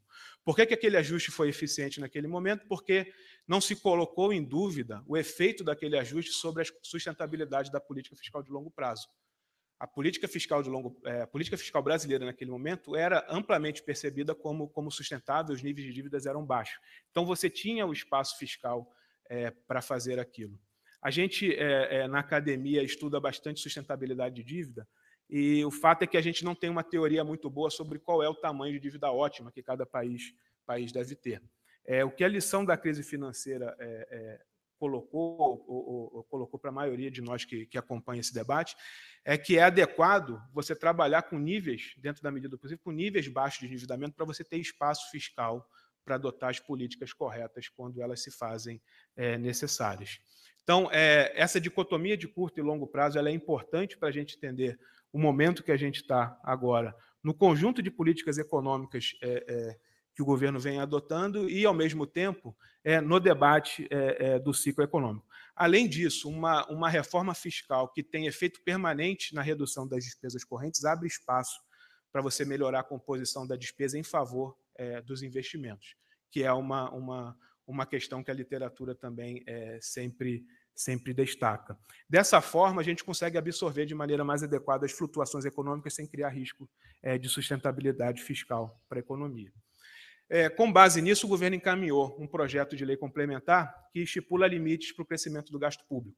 Por que, que aquele ajuste foi eficiente naquele momento? Porque não se colocou em dúvida o efeito daquele ajuste sobre a sustentabilidade da política fiscal de longo prazo. A política fiscal de longo, é, a política fiscal brasileira naquele momento era amplamente percebida como, como sustentável, os níveis de dívidas eram baixos. Então você tinha o espaço fiscal é, para fazer aquilo. A gente é, é na academia estuda bastante sustentabilidade de dívida e o fato é que a gente não tem uma teoria muito boa sobre qual é o tamanho de dívida ótima que cada país país deve ter. É, o que a lição da crise financeira é, colocou, colocou para a maioria de nós que, que acompanha esse debate, é que é adequado você trabalhar com níveis, dentro da medida do possível, com níveis baixos de endividamento para você ter espaço fiscal para adotar as políticas corretas quando elas se fazem é, necessárias. Então, é, essa dicotomia de curto e longo prazo é importante para a gente entender o momento que a gente está agora no conjunto de políticas econômicas é, é que o governo vem adotando e, ao mesmo tempo, é, no debate é, é, do ciclo econômico. Além disso, uma, uma reforma fiscal que tem efeito permanente na redução das despesas correntes abre espaço para você melhorar a composição da despesa em favor é, dos investimentos, que é uma, uma, uma questão que a literatura também é, sempre sempre destaca. Dessa forma, a gente consegue absorver de maneira mais adequada as flutuações econômicas sem criar risco é, de sustentabilidade fiscal para a economia. É, com base nisso, o governo encaminhou um projeto de lei complementar que estipula limites para o crescimento do gasto público.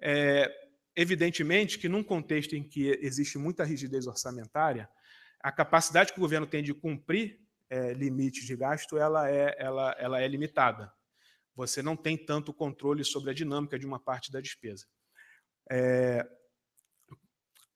É, evidentemente que, num contexto em que existe muita rigidez orçamentária, a capacidade que o governo tem de cumprir é, limites de gasto ela é, ela, ela é limitada. Você não tem tanto controle sobre a dinâmica de uma parte da despesa. É,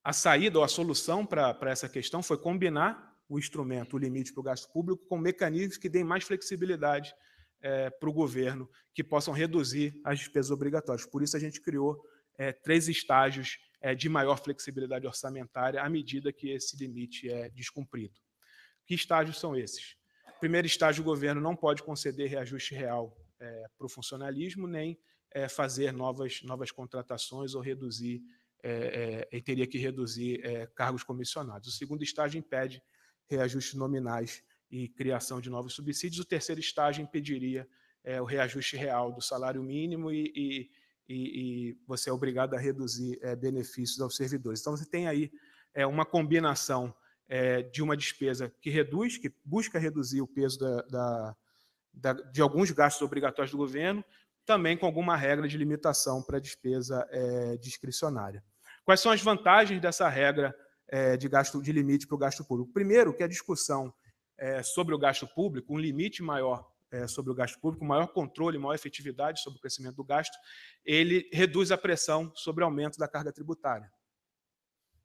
a saída ou a solução para essa questão foi combinar o instrumento, o limite para o gasto público, com mecanismos que deem mais flexibilidade é, para o governo, que possam reduzir as despesas obrigatórias. Por isso, a gente criou é, três estágios é, de maior flexibilidade orçamentária à medida que esse limite é descumprido. Que estágios são esses? Primeiro estágio, o governo não pode conceder reajuste real é, para o funcionalismo, nem é, fazer novas, novas contratações ou reduzir, é, é teria que reduzir cargos comissionados. O segundo estágio impede reajustes nominais e criação de novos subsídios. O terceiro estágio impediria é, o reajuste real do salário mínimo e, e, e, e você é obrigado a reduzir é, benefícios aos servidores. Então, você tem aí é, uma combinação é, de uma despesa que reduz, que busca reduzir o peso da, da, da, de alguns gastos obrigatórios do governo, também com alguma regra de limitação para a despesa é, discricionária. Quais são as vantagens dessa regra é, de gasto de limite para o gasto público. Primeiro, que a discussão é, sobre o gasto público, um limite maior é, sobre o gasto público, maior controle, maior efetividade sobre o crescimento do gasto, ele reduz a pressão sobre o aumento da carga tributária.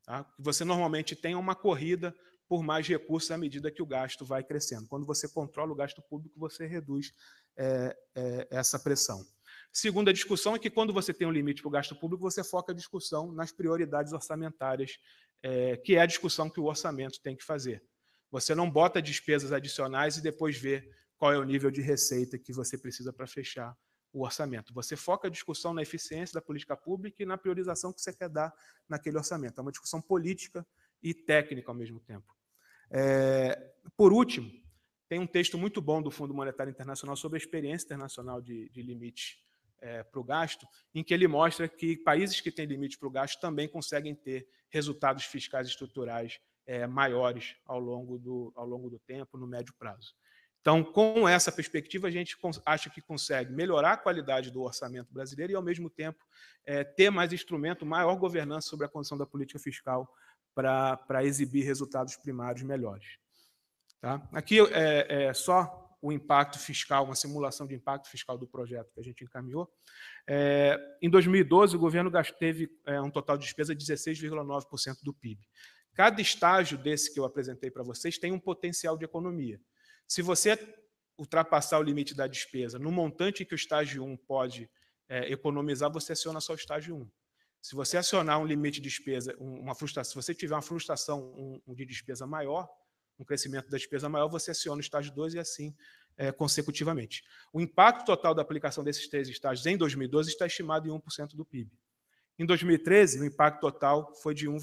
Tá? Você normalmente tem uma corrida por mais recursos à medida que o gasto vai crescendo. Quando você controla o gasto público, você reduz é, é, essa pressão. Segunda discussão é que quando você tem um limite para o gasto público, você foca a discussão nas prioridades orçamentárias é, que é a discussão que o orçamento tem que fazer. Você não bota despesas adicionais e depois vê qual é o nível de receita que você precisa para fechar o orçamento. Você foca a discussão na eficiência da política pública e na priorização que você quer dar naquele orçamento. É uma discussão política e técnica ao mesmo tempo. É, por último, tem um texto muito bom do Fundo Monetário Internacional sobre a experiência internacional de, de limites é, para o gasto, em que ele mostra que países que têm limite para o gasto também conseguem ter resultados fiscais estruturais é, maiores ao longo, do, ao longo do tempo, no médio prazo. Então, com essa perspectiva, a gente acha que consegue melhorar a qualidade do orçamento brasileiro e, ao mesmo tempo, é, ter mais instrumento, maior governança sobre a condição da política fiscal para exibir resultados primários melhores. Tá? Aqui, é, é só o impacto fiscal, uma simulação de impacto fiscal do projeto que a gente encaminhou. É, em 2012, o governo teve é, um total de despesa de 16,9% do PIB. Cada estágio desse que eu apresentei para vocês tem um potencial de economia. Se você ultrapassar o limite da despesa no montante que o estágio 1 pode é, economizar, você aciona só o estágio 1. Se você acionar um limite de despesa, uma frustração, se você tiver uma frustração de despesa maior, um crescimento da despesa maior, você aciona o estágio 2 e assim é, consecutivamente. O impacto total da aplicação desses três estágios em 2012 está estimado em 1% do PIB. Em 2013, o impacto total foi de 1,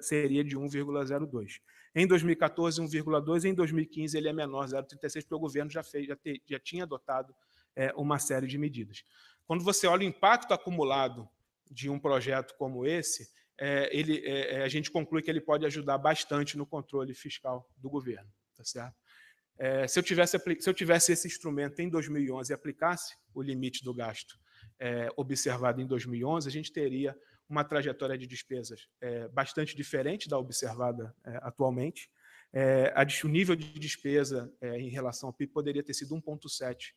seria de 1,02. Em 2014, 1,2. Em 2015, ele é menor, 0,36, porque o governo já, fez, já, te, já tinha adotado é, uma série de medidas. Quando você olha o impacto acumulado de um projeto como esse, é, ele, é, é, a gente conclui que ele pode ajudar bastante no controle fiscal do governo. Tá certo? É, se, eu tivesse, se eu tivesse esse instrumento em 2011 e aplicasse o limite do gasto é, observado em 2011, a gente teria uma trajetória de despesas é, bastante diferente da observada atualmente. A, o nível de despesa em relação ao PIB poderia ter sido 1,7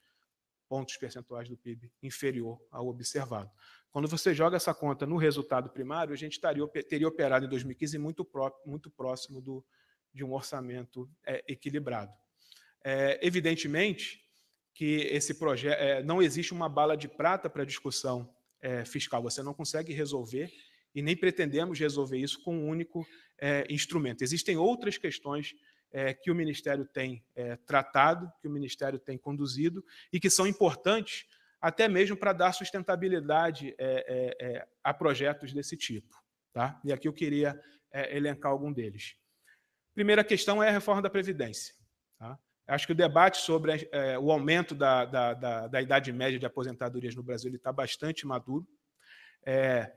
pontos percentuais do PIB inferior ao observado. Quando você joga essa conta no resultado primário, a gente estaria, teria operado em 2015 muito, pró, muito próximo do, de um orçamento é, equilibrado. É, evidentemente que esse projeto é, não existe uma bala de prata para discussão é, fiscal. Você não consegue resolver e nem pretendemos resolver isso com um único é, instrumento. Existem outras questões é, que o Ministério tem tratado, que o Ministério tem conduzido e que são importantes até mesmo para dar sustentabilidade é, é, é, a projetos desse tipo. Tá? E aqui eu queria é, elencar algum deles. Primeira questão é a reforma da Previdência. Tá? Acho que o debate sobre é, o aumento da, da, da, da, idade média de aposentadorias no Brasil está bastante maduro. É,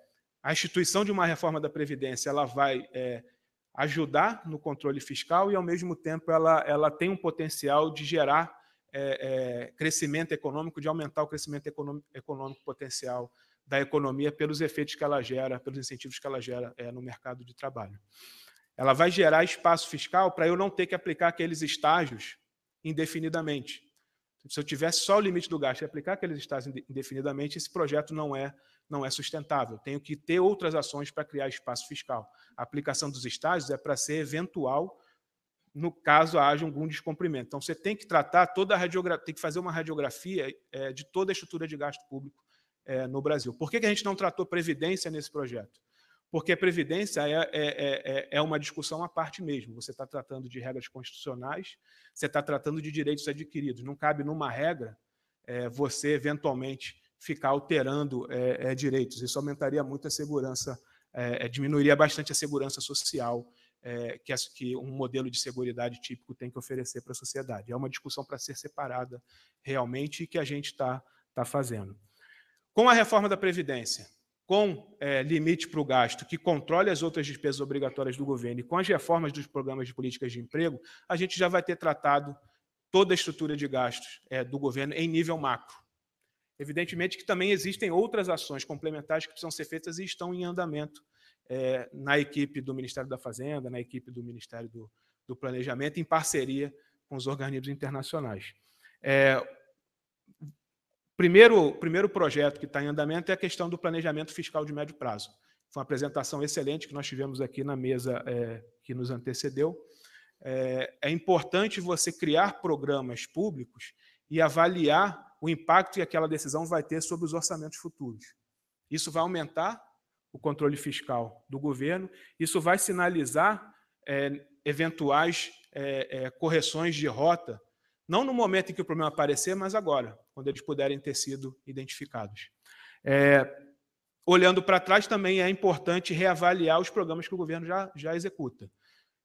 a instituição de uma reforma da Previdência ela vai é, ajudar no controle fiscal e, ao mesmo tempo, ela, ela tem um potencial de gerar é, é, crescimento econômico, de aumentar o crescimento econômico, econômico, potencial da economia pelos efeitos que ela gera, pelos incentivos que ela gera é, no mercado de trabalho. Ela vai gerar espaço fiscal para eu não ter que aplicar aqueles estágios indefinidamente. Se eu tivesse só o limite do gasto e aplicar aqueles estágios indefinidamente, esse projeto não é, não é sustentável. Tenho que ter outras ações para criar espaço fiscal. A aplicação dos estágios é para ser eventual no caso haja algum descumprimento. Então, você tem que tratar toda a radiografia, tem que fazer uma radiografia é, de toda a estrutura de gasto público é, no Brasil. Por que, que a gente não tratou previdência nesse projeto? Porque a previdência é, é, é, é, é uma discussão à parte mesmo. Você está tratando de regras constitucionais, você está tratando de direitos adquiridos. Não cabe numa regra é, você, eventualmente, ficar alterando direitos. Isso aumentaria muito a segurança, diminuiria bastante a segurança social é, que, as, que, um modelo de segurança típico tem que oferecer para a sociedade. É uma discussão para ser separada realmente e que a gente está tá fazendo. Com a reforma da Previdência, com é, limite para o gasto, que controle as outras despesas obrigatórias do governo e com as reformas dos programas de políticas de emprego, a gente já vai ter tratado toda a estrutura de gastos é, do governo em nível macro. Evidentemente que também existem outras ações complementares que precisam ser feitas e estão em andamento é, na equipe do Ministério da Fazenda, na equipe do Ministério do, do Planejamento, em parceria com os organismos internacionais. É, primeiro, primeiro projeto que está em andamento é a questão do planejamento fiscal de médio prazo. Foi uma apresentação excelente que nós tivemos aqui na mesa é, que nos antecedeu. É, é, importante você criar programas públicos e avaliar o impacto que aquela decisão vai ter sobre os orçamentos futuros. Isso vai aumentar o controle fiscal do governo. Isso vai sinalizar é, eventuais é, é, correções de rota, não no momento em que o problema aparecer, mas agora, quando eles puderem ter sido identificados. olhando para trás, também é importante reavaliar os programas que o governo já, já executa.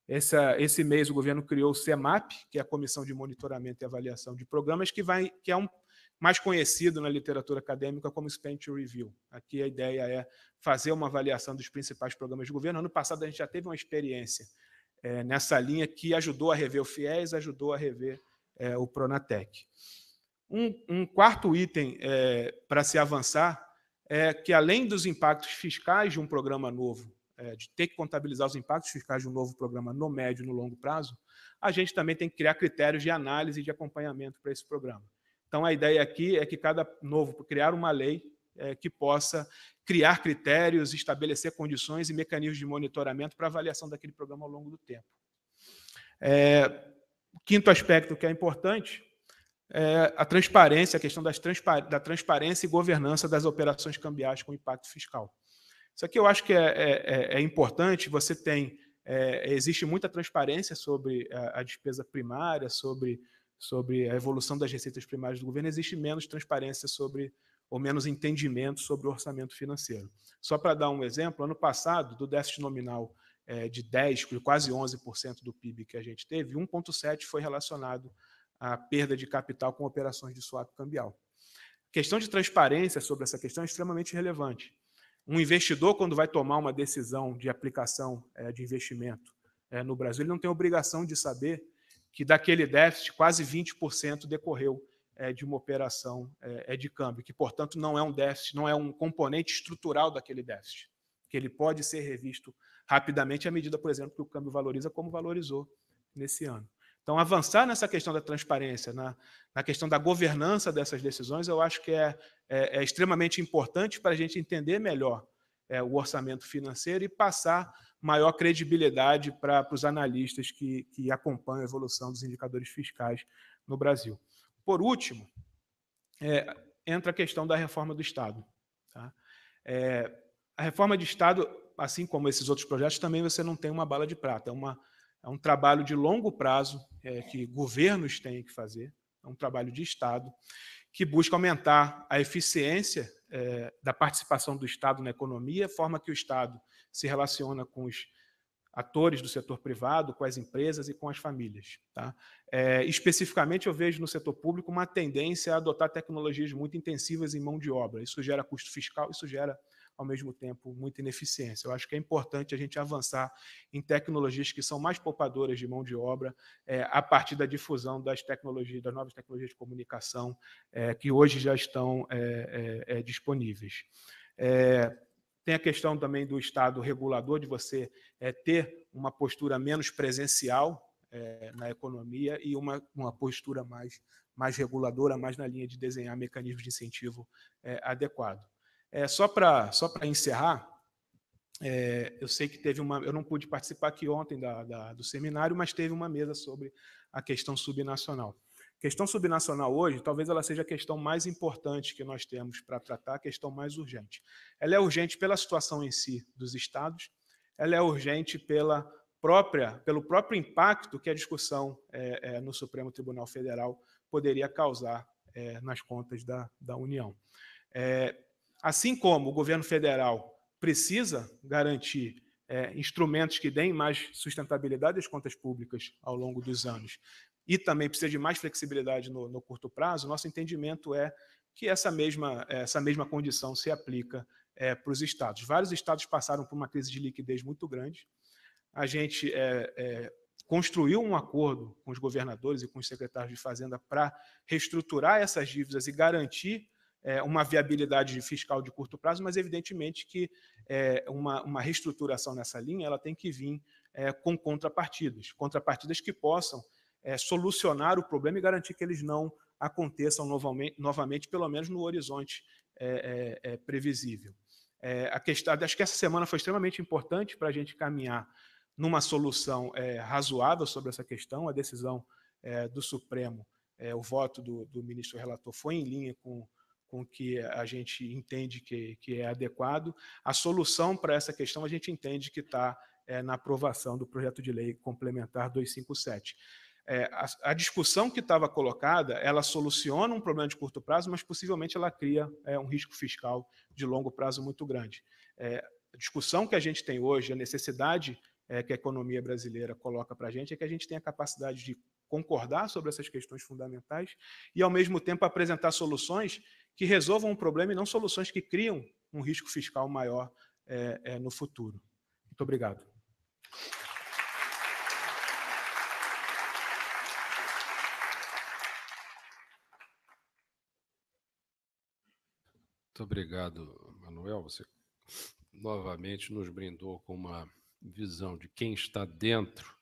Essa, esse mês o governo criou o CEMAP, que é a Comissão de Monitoramento e Avaliação de Programas, que, vai, que é um mais conhecido na literatura acadêmica como Spending Review. Aqui a ideia é fazer uma avaliação dos principais programas de governo. Ano passado a gente já teve uma experiência é, nessa linha que ajudou a rever o FIES, ajudou a rever é, o Pronatec. Um, um quarto item é, para se avançar é que, além dos impactos fiscais de um programa novo, é, de ter que contabilizar os impactos fiscais de um novo programa no médio e no longo prazo, a gente também tem que criar critérios de análise e de acompanhamento para esse programa. Então, a ideia aqui é que cada novo criar uma lei é, que possa criar critérios, estabelecer condições e mecanismos de monitoramento para avaliação daquele programa ao longo do tempo. É, quinto aspecto que é importante é a transparência, a questão transpa da transparência e governança das operações cambiais com impacto fiscal. Isso aqui eu acho que é, é, é, é importante, você tem, é, existe muita transparência sobre a, a despesa primária, sobre sobre a evolução das receitas primárias do governo, existe menos transparência sobre, ou menos entendimento sobre o orçamento financeiro. Só para dar um exemplo, ano passado, do déficit nominal é, de 10, quase 11% do PIB que a gente teve, 1,7% foi relacionado à perda de capital com operações de swap cambial. A questão de transparência sobre essa questão é extremamente relevante. Um investidor, quando vai tomar uma decisão de aplicação é, de investimento é, no Brasil, ele não tem obrigação de saber que daquele déficit, quase 20% decorreu é, de uma operação é, é, de câmbio, que, portanto, não é um déficit, não é um componente estrutural daquele déficit, que ele pode ser revisto rapidamente à medida, por exemplo, que o câmbio valoriza como valorizou nesse ano. Então, avançar nessa questão da transparência, na, na questão da governança dessas decisões, eu acho que é, é, é extremamente importante para a gente entender melhor é, o orçamento financeiro e passar maior credibilidade para os analistas que, que acompanham a evolução dos indicadores fiscais no Brasil. Por último, é, entra a questão da reforma do Estado. Tá? É, a reforma de Estado, assim como esses outros projetos, também você não tem uma bala de prata. É, uma, é um trabalho de longo prazo é, que governos têm que fazer, é um trabalho de Estado, que busca aumentar a eficiência eh, da participação do Estado na economia, forma que o Estado se relaciona com os atores do setor privado, com as empresas e com as famílias. Tá? É, especificamente, eu vejo no setor público uma tendência a adotar tecnologias muito intensivas em mão de obra. Isso gera custo fiscal, isso gera ao mesmo tempo, muita ineficiência. Eu acho que é importante a gente avançar em tecnologias que são mais poupadoras de mão de obra é, a partir da difusão das tecnologias, das novas tecnologias de comunicação é, que hoje já estão é, é, é disponíveis. É, tem a questão também do Estado regulador, de você é, ter uma postura menos presencial é, na economia e uma, uma postura mais, mais reguladora, mais na linha de desenhar mecanismos de incentivo é, adequado. É, só para só encerrar, é, eu sei que teve uma. Eu não pude participar aqui ontem da, da, do seminário, mas teve uma mesa sobre a questão subnacional. questão subnacional hoje, talvez ela seja a questão mais importante que nós temos para tratar, a questão mais urgente. Ela é urgente pela situação em si dos estados, ela é urgente pela própria, pelo próprio impacto que a discussão é, é, no Supremo Tribunal Federal poderia causar é, nas contas da, da União. É, Assim como o governo federal precisa garantir é, instrumentos que deem mais sustentabilidade às contas públicas ao longo dos anos e também precisa de mais flexibilidade no, no curto prazo, nosso entendimento é que essa mesma, essa mesma condição se aplica é, para os estados. Vários estados passaram por uma crise de liquidez muito grande. A gente é, é construiu um acordo com os governadores e com os secretários de Fazenda para reestruturar essas dívidas e garantir é, uma viabilidade fiscal de curto prazo, mas evidentemente que é, uma, uma reestruturação nessa linha ela tem que vir é, com contrapartidas, contrapartidas que possam é, solucionar o problema e garantir que eles não aconteçam novamente, novamente pelo menos no horizonte é, é, previsível. a questão, acho que essa semana foi extremamente importante para a gente caminhar numa solução razoável sobre essa questão, a decisão do Supremo, o voto do, do ministro relator foi em linha com, com que a gente entende que, que é adequado. A solução para essa questão a gente entende que está é, na aprovação do projeto de lei complementar 257. É, a, a, discussão que estava colocada, ela soluciona um problema de curto prazo, mas possivelmente ela cria é, um risco fiscal de longo prazo muito grande. É, a discussão que a gente tem hoje, a necessidade é, que a economia brasileira coloca para a gente, é que a gente tenha a capacidade de concordar sobre essas questões fundamentais e, ao mesmo tempo, apresentar soluções que resolvam um problema e não soluções que criam um risco fiscal maior é, é, no futuro. Muito obrigado. Muito obrigado, Manuel. Você novamente nos brindou com uma visão de quem está dentro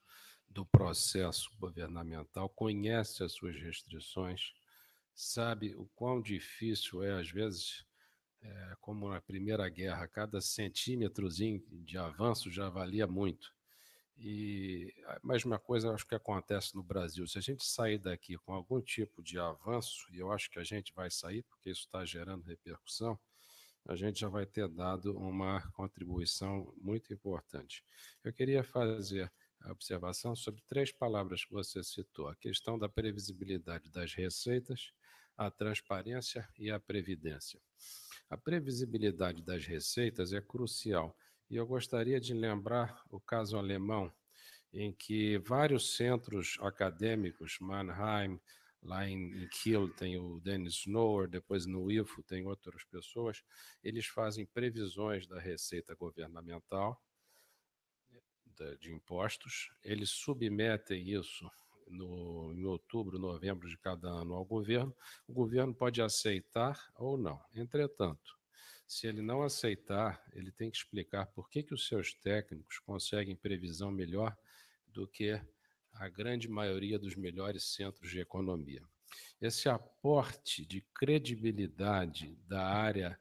do processo governamental, conhece as suas restrições sabe o quão difícil é, às vezes, é, como na Primeira Guerra, cada centímetrozinho de avanço já valia muito. E a mesma coisa acho que acontece no Brasil. Se a gente sair daqui com algum tipo de avanço, e eu acho que a gente vai sair, porque isso está gerando repercussão, a gente já vai ter dado uma contribuição muito importante. Eu queria fazer a observação sobre três palavras que você citou: a questão da previsibilidade das receitas, à transparência e à previdência. A previsibilidade das receitas é crucial e eu gostaria de lembrar o caso alemão, em que vários centros acadêmicos, Mannheim, lá em Kiel tem o Dennis Snower, depois no IFO tem outras pessoas, eles fazem previsões da receita governamental de impostos, eles submetem isso no, em outubro, novembro de cada ano ao governo, o governo pode aceitar ou não. Entretanto, se ele não aceitar, ele tem que explicar por que, que os seus técnicos conseguem previsão melhor do que a grande maioria dos melhores centros de economia. Esse aporte de credibilidade da área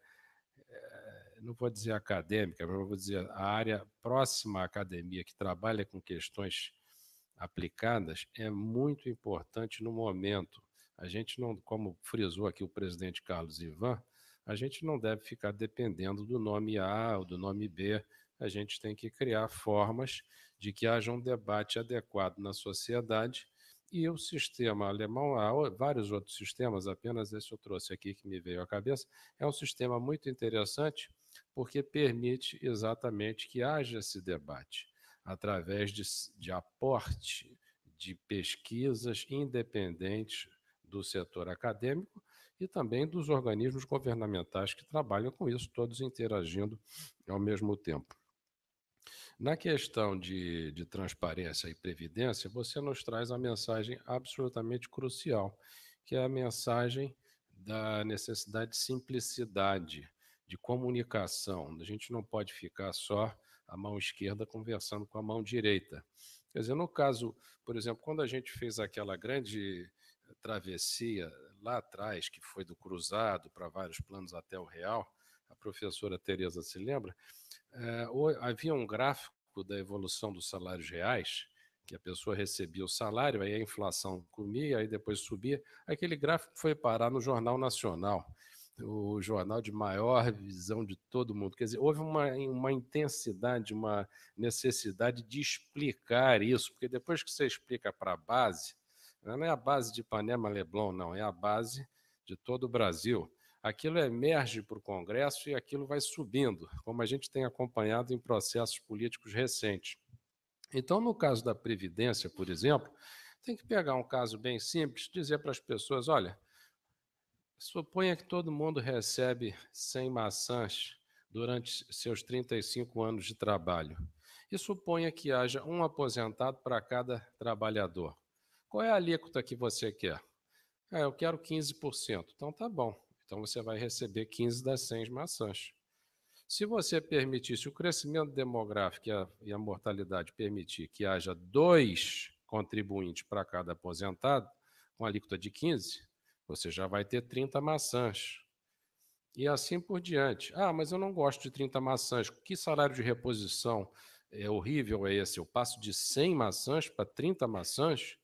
eh, não vou dizer acadêmica, mas vou dizer a área próxima à academia, que trabalha com questões aplicadas é muito importante no momento. A gente não, como frisou aqui o presidente Carlos Ivan, a gente não deve ficar dependendo do nome A ou do nome B. A gente tem que criar formas de que haja um debate adequado na sociedade e o sistema alemão, há vários outros sistemas, apenas esse eu trouxe aqui que me veio à cabeça, é um sistema muito interessante porque permite exatamente que haja esse debate através de, de aporte de pesquisas independentes do setor acadêmico e também dos organismos governamentais que trabalham com isso, todos interagindo ao mesmo tempo. Na questão de, de, transparência e previdência, você nos traz a mensagem absolutamente crucial, que é a mensagem da necessidade de simplicidade, de comunicação. A gente não pode ficar só a mão esquerda conversando com a mão direita. Quer dizer, no caso, por exemplo, quando a gente fez aquela grande eh, travessia lá atrás, que foi do cruzado para vários planos até o real, a professora Tereza se lembra, é, havia um gráfico da evolução dos salários reais, que a pessoa recebia o salário, aí a inflação comia, aí depois subia. Aquele gráfico foi parar no Jornal Nacional o jornal de maior visão de todo mundo. Quer dizer, houve uma, uma intensidade, uma necessidade de explicar isso, porque depois que você explica para a base, né, não é a base de Ipanema Leblon, não, é a base de todo o Brasil. Aquilo emerge para o Congresso e aquilo vai subindo, como a gente tem acompanhado em processos políticos recentes. Então, no caso da Previdência, por exemplo, tem que pegar um caso bem simples, dizer para as pessoas: olha, Suponha que todo mundo recebe 100 maçãs durante seus 35 anos de trabalho. E suponha que haja um aposentado para cada trabalhador. Qual é a alíquota que você quer? Ah, eu quero 15%. Então tá bom. Então você vai receber 15 das 100 maçãs. Se você permitisse o crescimento demográfico e a, e a mortalidade permitir que haja dois contribuintes para cada aposentado, com alíquota de 15, você já vai ter 30 maçãs. E assim por diante. Ah, mas eu não gosto de 30 maçãs. Que salário de reposição é horrível é esse? Eu passo de 100 maçãs para 30 maçãs?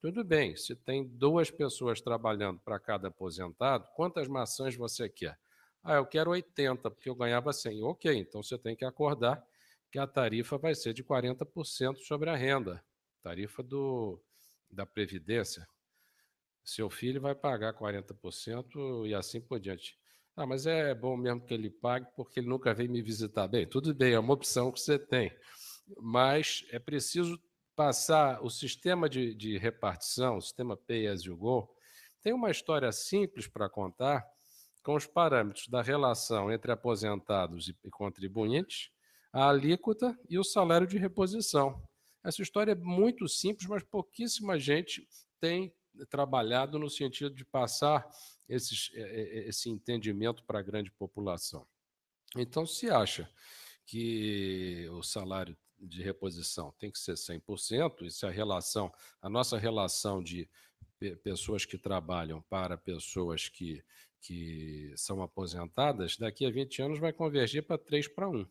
Tudo bem, se tem duas pessoas trabalhando para cada aposentado, quantas maçãs você quer? Ah, eu quero 80, porque eu ganhava 100. Ok, então você tem que acordar que a tarifa vai ser de 40% sobre a renda. Tarifa do, da Previdência, seu filho vai pagar 40% e assim por diante. Ah, mas é bom mesmo que ele pague porque ele nunca vem me visitar. Bem, tudo bem, é uma opção que você tem, mas é preciso passar o sistema de, de repartição, o sistema Pay as you go, tem uma história simples para contar com os parâmetros da relação entre aposentados e contribuintes, a alíquota e o salário de reposição. Essa história é muito simples, mas pouquíssima gente tem trabalhado no sentido de passar esses, eh, eh, eh, esse entendimento para a grande população. Então, se acha que o salário de reposição tem que ser 100%, e se a relação, a nossa relação de pessoas que trabalham para pessoas que, que são aposentadas, daqui a 20 anos vai convergir para 3 para 1.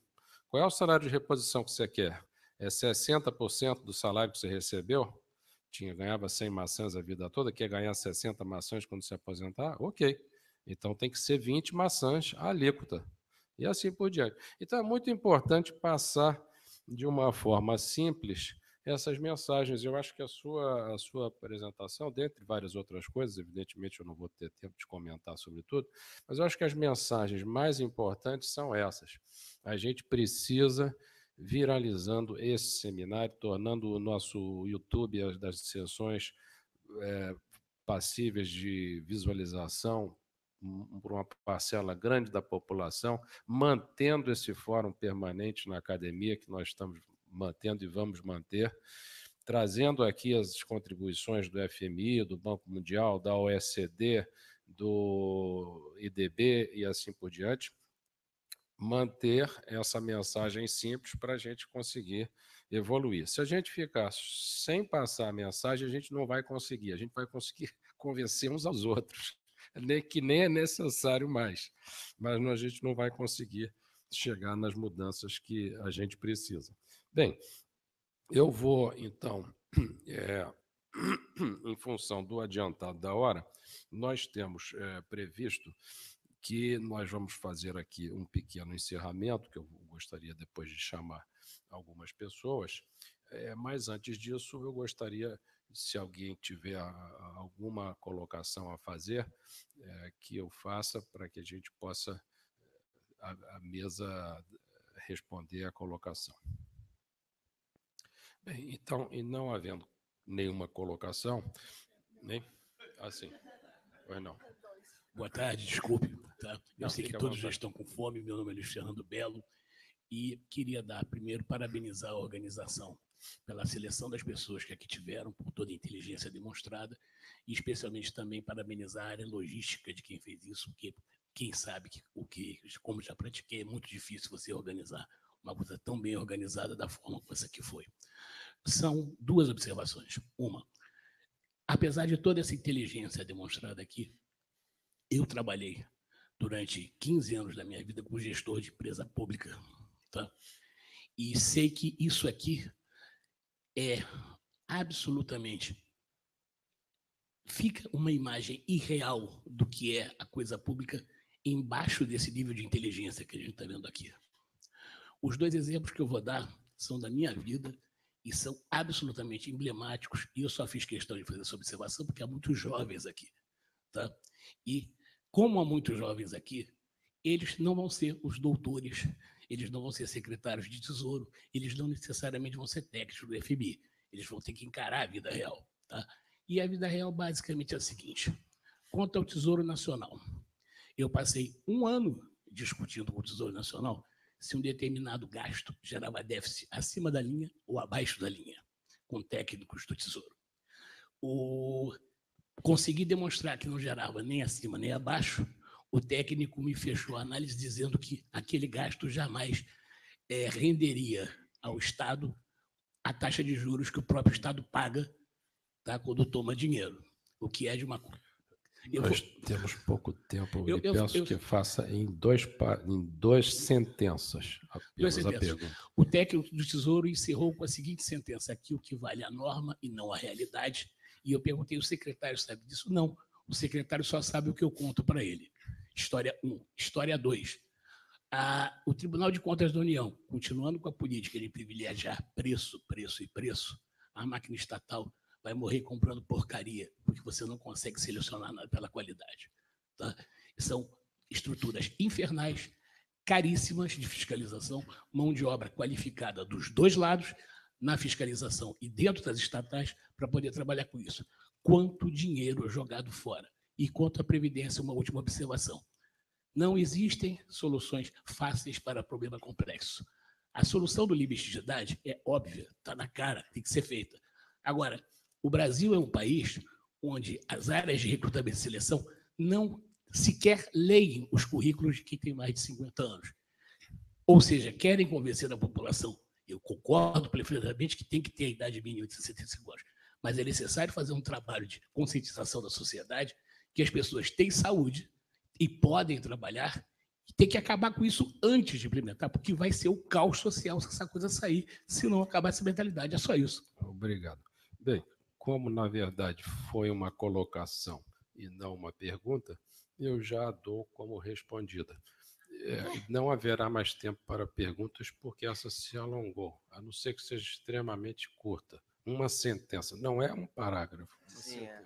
Qual é o salário de reposição que você quer? É 60% do salário que você recebeu? tinha ganhava 100 maçãs a vida toda, quer ganhar 60 maçãs quando se aposentar? Ok. Então tem que ser 20 maçãs a alíquota. E assim por diante. Então é muito importante passar de uma forma simples essas mensagens. Eu acho que a sua, a sua apresentação, dentre várias outras coisas, evidentemente eu não vou ter tempo de comentar sobre tudo, mas eu acho que as mensagens mais importantes são essas. A gente precisa viralizando esse seminário, tornando o nosso YouTube das sessões é, passíveis de visualização por uma parcela grande da população, mantendo esse fórum permanente na academia que nós estamos mantendo e vamos manter, trazendo aqui as contribuições do FMI, do Banco Mundial, da OECD, do IDB e assim por diante manter essa mensagem simples para a gente conseguir evoluir. Se a gente ficar sem passar a mensagem, a gente não vai conseguir, a gente vai conseguir convencer uns aos outros, que nem é necessário mais, mas a gente não vai conseguir chegar nas mudanças que a gente precisa. Bem, eu vou, então, é, em função do adiantado da hora, nós temos é, previsto que nós vamos fazer aqui um pequeno encerramento, que eu gostaria depois de chamar algumas pessoas. É, mas antes disso, eu gostaria, se alguém tiver alguma colocação a fazer, é, que eu faça para que a gente possa é, a, a mesa responder à colocação. Bem, então, e não havendo nenhuma colocação, nem assim, pois não. Boa tarde, desculpe. Tá? Eu Não, sei que todos já estão com fome. Meu nome é Luiz Fernando Belo e queria dar primeiro parabenizar a organização pela seleção das pessoas que aqui tiveram, por toda a inteligência demonstrada, e especialmente também parabenizar a área logística de quem fez isso, porque quem sabe que, o que, como já pratiquei, é muito difícil você organizar uma coisa tão bem organizada da forma como essa aqui foi. São duas observações. Uma, apesar de toda essa inteligência demonstrada aqui, eu trabalhei durante 15 anos da minha vida como gestor de empresa pública. Tá? E sei que isso aqui é absolutamente. Fica uma imagem irreal do que é a coisa pública embaixo desse nível de inteligência que a gente está vendo aqui. Os dois exemplos que eu vou dar são da minha vida e são absolutamente emblemáticos. E eu só fiz questão de fazer essa observação porque há muitos jovens aqui. Tá? E como há muitos jovens aqui, eles não vão ser os doutores, eles não vão ser secretários de tesouro, eles não necessariamente vão ser técnicos do FMI, eles vão ter que encarar a vida real. Tá? E a vida real basicamente é a seguinte: quanto ao Tesouro Nacional, eu passei um ano discutindo com o Tesouro Nacional se um determinado gasto gerava déficit acima da linha ou abaixo da linha, com técnicos do Tesouro. O consegui demonstrar que não gerava nem acima nem abaixo, o técnico me fechou a análise dizendo que aquele gasto jamais é, renderia ao Estado a taxa de juros que o próprio Estado paga tá, quando toma dinheiro, o que é de uma. Eu Nós vou... temos pouco tempo. Eu, eu penso eu, que faça em, dois, em duas sentenças. Duas sentenças. O técnico do Tesouro encerrou com a seguinte sentença: aqui o que vale é a norma e não a realidade e eu perguntei, o secretário sabe disso? Não, o secretário só sabe o que eu conto para ele. História 1. Um. História 2. o Tribunal de Contas da União, continuando com a política de privilegiar preço, preço e preço, a máquina estatal vai morrer comprando porcaria, porque você não consegue selecionar nada pela qualidade. Tá? São estruturas infernais, caríssimas de fiscalização, mão de obra qualificada dos dois lados, na fiscalização e dentro das estatais para poder trabalhar com isso. Quanto dinheiro jogado fora e quanto à previdência, uma última observação. Não existem soluções fáceis para problema complexo. A solução do idade é óbvia, está na cara, tem que ser feita. Agora, o Brasil é um país onde as áreas de recrutamento e seleção não sequer leem os currículos de quem tem mais de 50 anos. Ou seja, querem convencer a população eu concordo perfeitamente que tem que ter a idade mínima de 65 anos, mas é necessário fazer um trabalho de conscientização da sociedade que as pessoas têm saúde e podem trabalhar e tem que acabar com isso antes de implementar, porque vai ser o caos social se essa coisa sair, se não acabar essa mentalidade. É só isso. Obrigado. Bem, como na verdade foi uma colocação e não uma pergunta, eu já dou como respondida é, não haverá mais tempo para perguntas porque essa se alongou, a não ser que seja extremamente curta. Uma sentença, não é um parágrafo, Sim, é.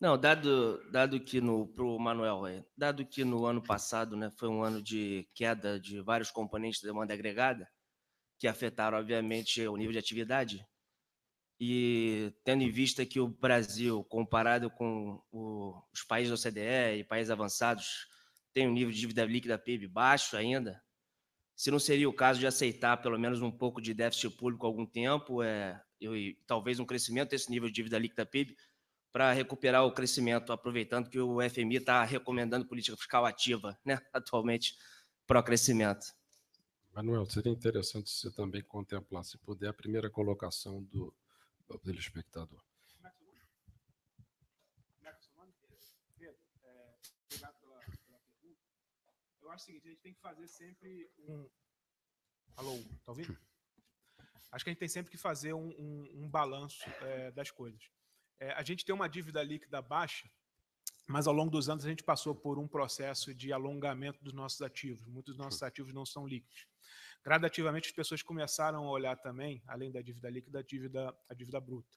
Não, dado, dado que no o Manuel, é, dado que no ano passado, né, foi um ano de queda de vários componentes da demanda agregada, que afetaram obviamente o nível de atividade. E tendo em vista que o Brasil, comparado com o, os países da OCDE e países avançados, tem um nível de dívida líquida PIB baixo ainda, se não seria o caso de aceitar pelo menos um pouco de déficit público algum tempo, é, eu, e talvez um crescimento desse nível de dívida líquida PIB, para recuperar o crescimento, aproveitando que o FMI está recomendando política fiscal ativa, né, atualmente, para o crescimento. Manuel, seria interessante você também contemplar, se puder, a primeira colocação do, do telespectador. acho o seguinte, a gente tem que fazer sempre um. Alô, tá ouvindo? Acho que a gente tem sempre que fazer um, um, um balanço é, das coisas. É, a gente tem uma dívida líquida baixa, mas ao longo dos anos a gente passou por um processo de alongamento dos nossos ativos. Muitos dos nossos ativos não são líquidos. Gradativamente as pessoas começaram a olhar também, além da dívida líquida, a dívida, a dívida bruta.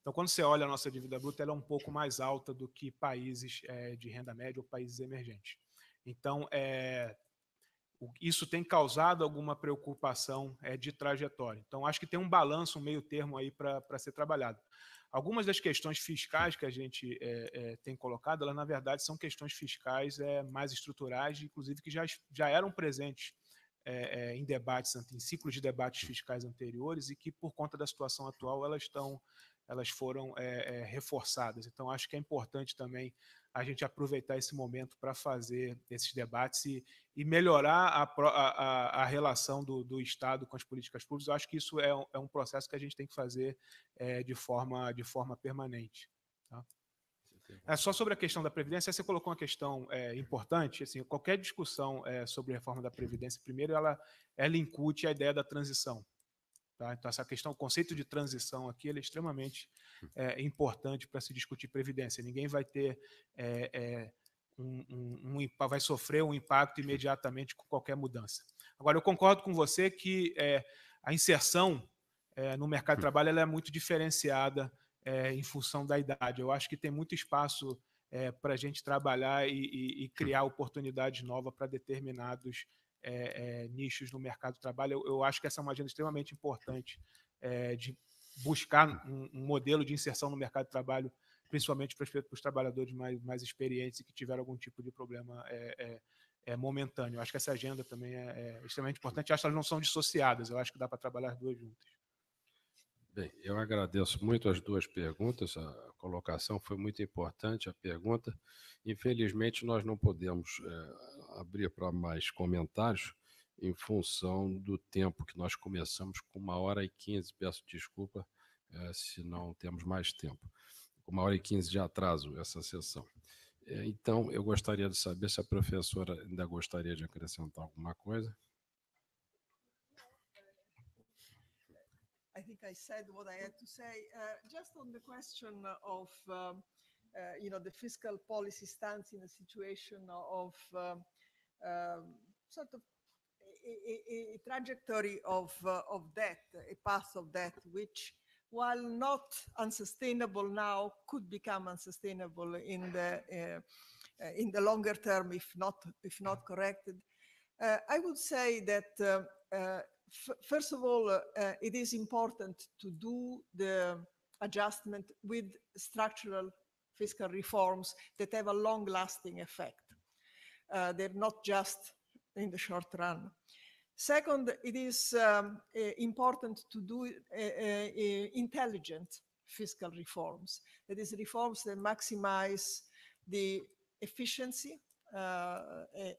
Então, quando você olha a nossa dívida bruta, ela é um pouco mais alta do que países é, de renda média ou países emergentes. Então, é, isso tem causado alguma preocupação é, de trajetória. Então, acho que tem um balanço, um meio termo aí para ser trabalhado. Algumas das questões fiscais que a gente é, é, tem colocado, elas, na verdade, são questões fiscais é, mais estruturais, inclusive que já, já eram presentes é, é, em debates, em ciclos de debates fiscais anteriores e que, por conta da situação atual, elas, estão, elas foram é, reforçadas. Então, acho que é importante também a gente aproveitar esse momento para fazer esses debates e, e melhorar a, a, a relação do, do, Estado com as políticas públicas. Eu acho que isso é um, é um processo que a gente tem que fazer é, de, forma, de forma permanente. Tá? É, só sobre a questão da Previdência, você colocou uma questão é, importante, assim, qualquer discussão é, sobre reforma da Previdência, primeiro, ela, ela incute a ideia da transição. Tá? Então, essa questão, o conceito de transição aqui ele é extremamente é, importante para se discutir previdência. Ninguém vai ter é, é um, um, um, vai sofrer um impacto imediatamente com qualquer mudança. Agora, eu concordo com você que é, a inserção é, no mercado de hum. trabalho é muito diferenciada em função da idade. Eu acho que tem muito espaço para a gente trabalhar e, e, e criar oportunidades novas para determinados é, é, nichos no mercado de trabalho. Eu, eu, acho que essa é uma agenda extremamente importante é, de buscar um, um, modelo de inserção no mercado de trabalho, principalmente para os, trabalhadores mais, mais, experientes e que tiveram algum tipo de problema momentâneo. Eu acho que essa agenda também é, é, extremamente importante. Eu acho que elas não são dissociadas. Eu acho que dá para trabalhar as duas juntas. Bem, eu agradeço muito as duas perguntas. A colocação foi muito importante, a pergunta. Infelizmente, nós não podemos abrir para mais comentários em função do tempo que nós começamos com uma hora e quinze. Peço desculpa é, se não temos mais tempo. uma hora e quinze de atraso essa sessão. É, então, eu gostaria de saber se a professora ainda gostaria de acrescentar alguma coisa. I think I said what I had to say. Uh, just on the question of, um, uh, you know, the fiscal policy stance in a situation of um, sort of a, a, a trajectory of, uh, of debt, a path of debt, which while not unsustainable now, could become unsustainable in the, uh, uh, in the longer term if not, if not corrected. Uh, I would say that, uh, uh, first of all, it is important to do the adjustment with structural fiscal reforms that have a long lasting effect. Uh, they're not just in the short run. Second, it is um, uh, important to do uh, uh, intelligent fiscal reforms. That is reforms that maximize the efficiency uh,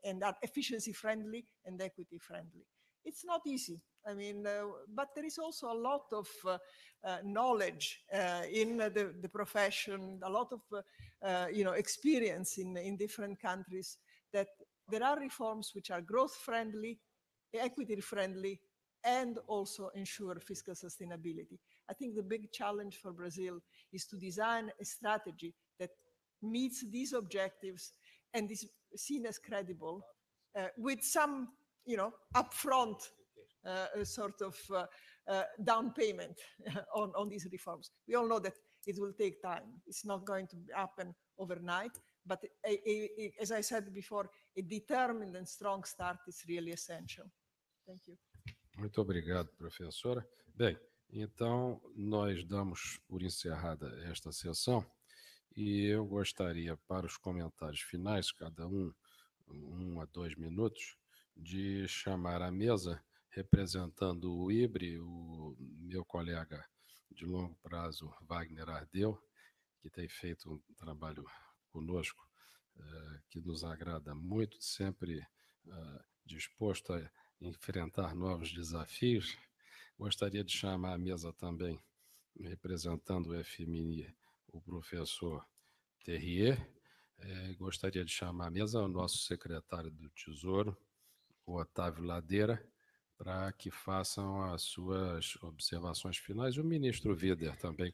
and are efficiency friendly and equity friendly. It's not easy. I mean, uh, but there is also a lot of uh, knowledge in the, the, profession, a lot of, you know, experience in, in different countries that there are reforms which are growth friendly, equity friendly, and also ensure fiscal sustainability. I think the big challenge for Brazil is to design a strategy that meets these objectives and is seen as credible uh, with some, you know, upfront uh, sort of uh, uh down payment on, on these reforms. We all know that it will take time. It's not going to happen overnight. But as I said before, a determined and strong start is really essential. Thank you. Muito obrigado, professora. Bem, então nós damos por encerrada esta sessão e eu gostaria, para os comentários finais, cada um, um a dois minutos, de chamar à mesa, representando o IBRE, o meu colega de longo prazo, Wagner Ardeu, que tem feito um trabalho conosco, eh, que nos agrada muito, sempre eh, disposto a enfrentar novos desafios. Gostaria de chamar à mesa também, representando o FMI, o professor Terrier. Eh, gostaria de chamar à mesa o nosso secretário do Tesouro, o Otávio Ladeira, para que façam as suas observações finais. O ministro Vider também,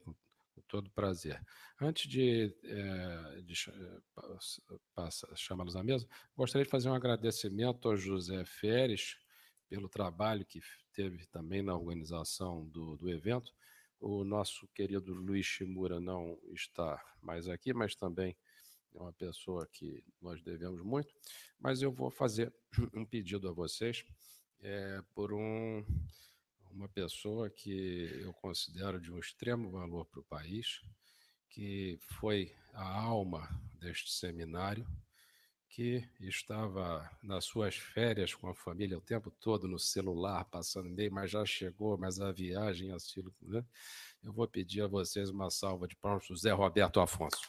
todo prazer. Antes de, é, de eh, chamá-los à mesa, gostaria de fazer um agradecimento ao José Feres pelo trabalho que teve também na organização do, do evento. O nosso querido Luiz Shimura não está mais aqui, mas também é uma pessoa que nós devemos muito. Mas eu vou fazer um pedido a vocês é, por um uma pessoa que eu considero de um extremo valor para o país, que foi a alma deste seminário, que estava nas suas férias com a família o tempo todo no celular, passando meio, mas já chegou, mas a viagem, assim, né? Eu vou pedir a vocês uma salva de palmas para o Zé Roberto Afonso.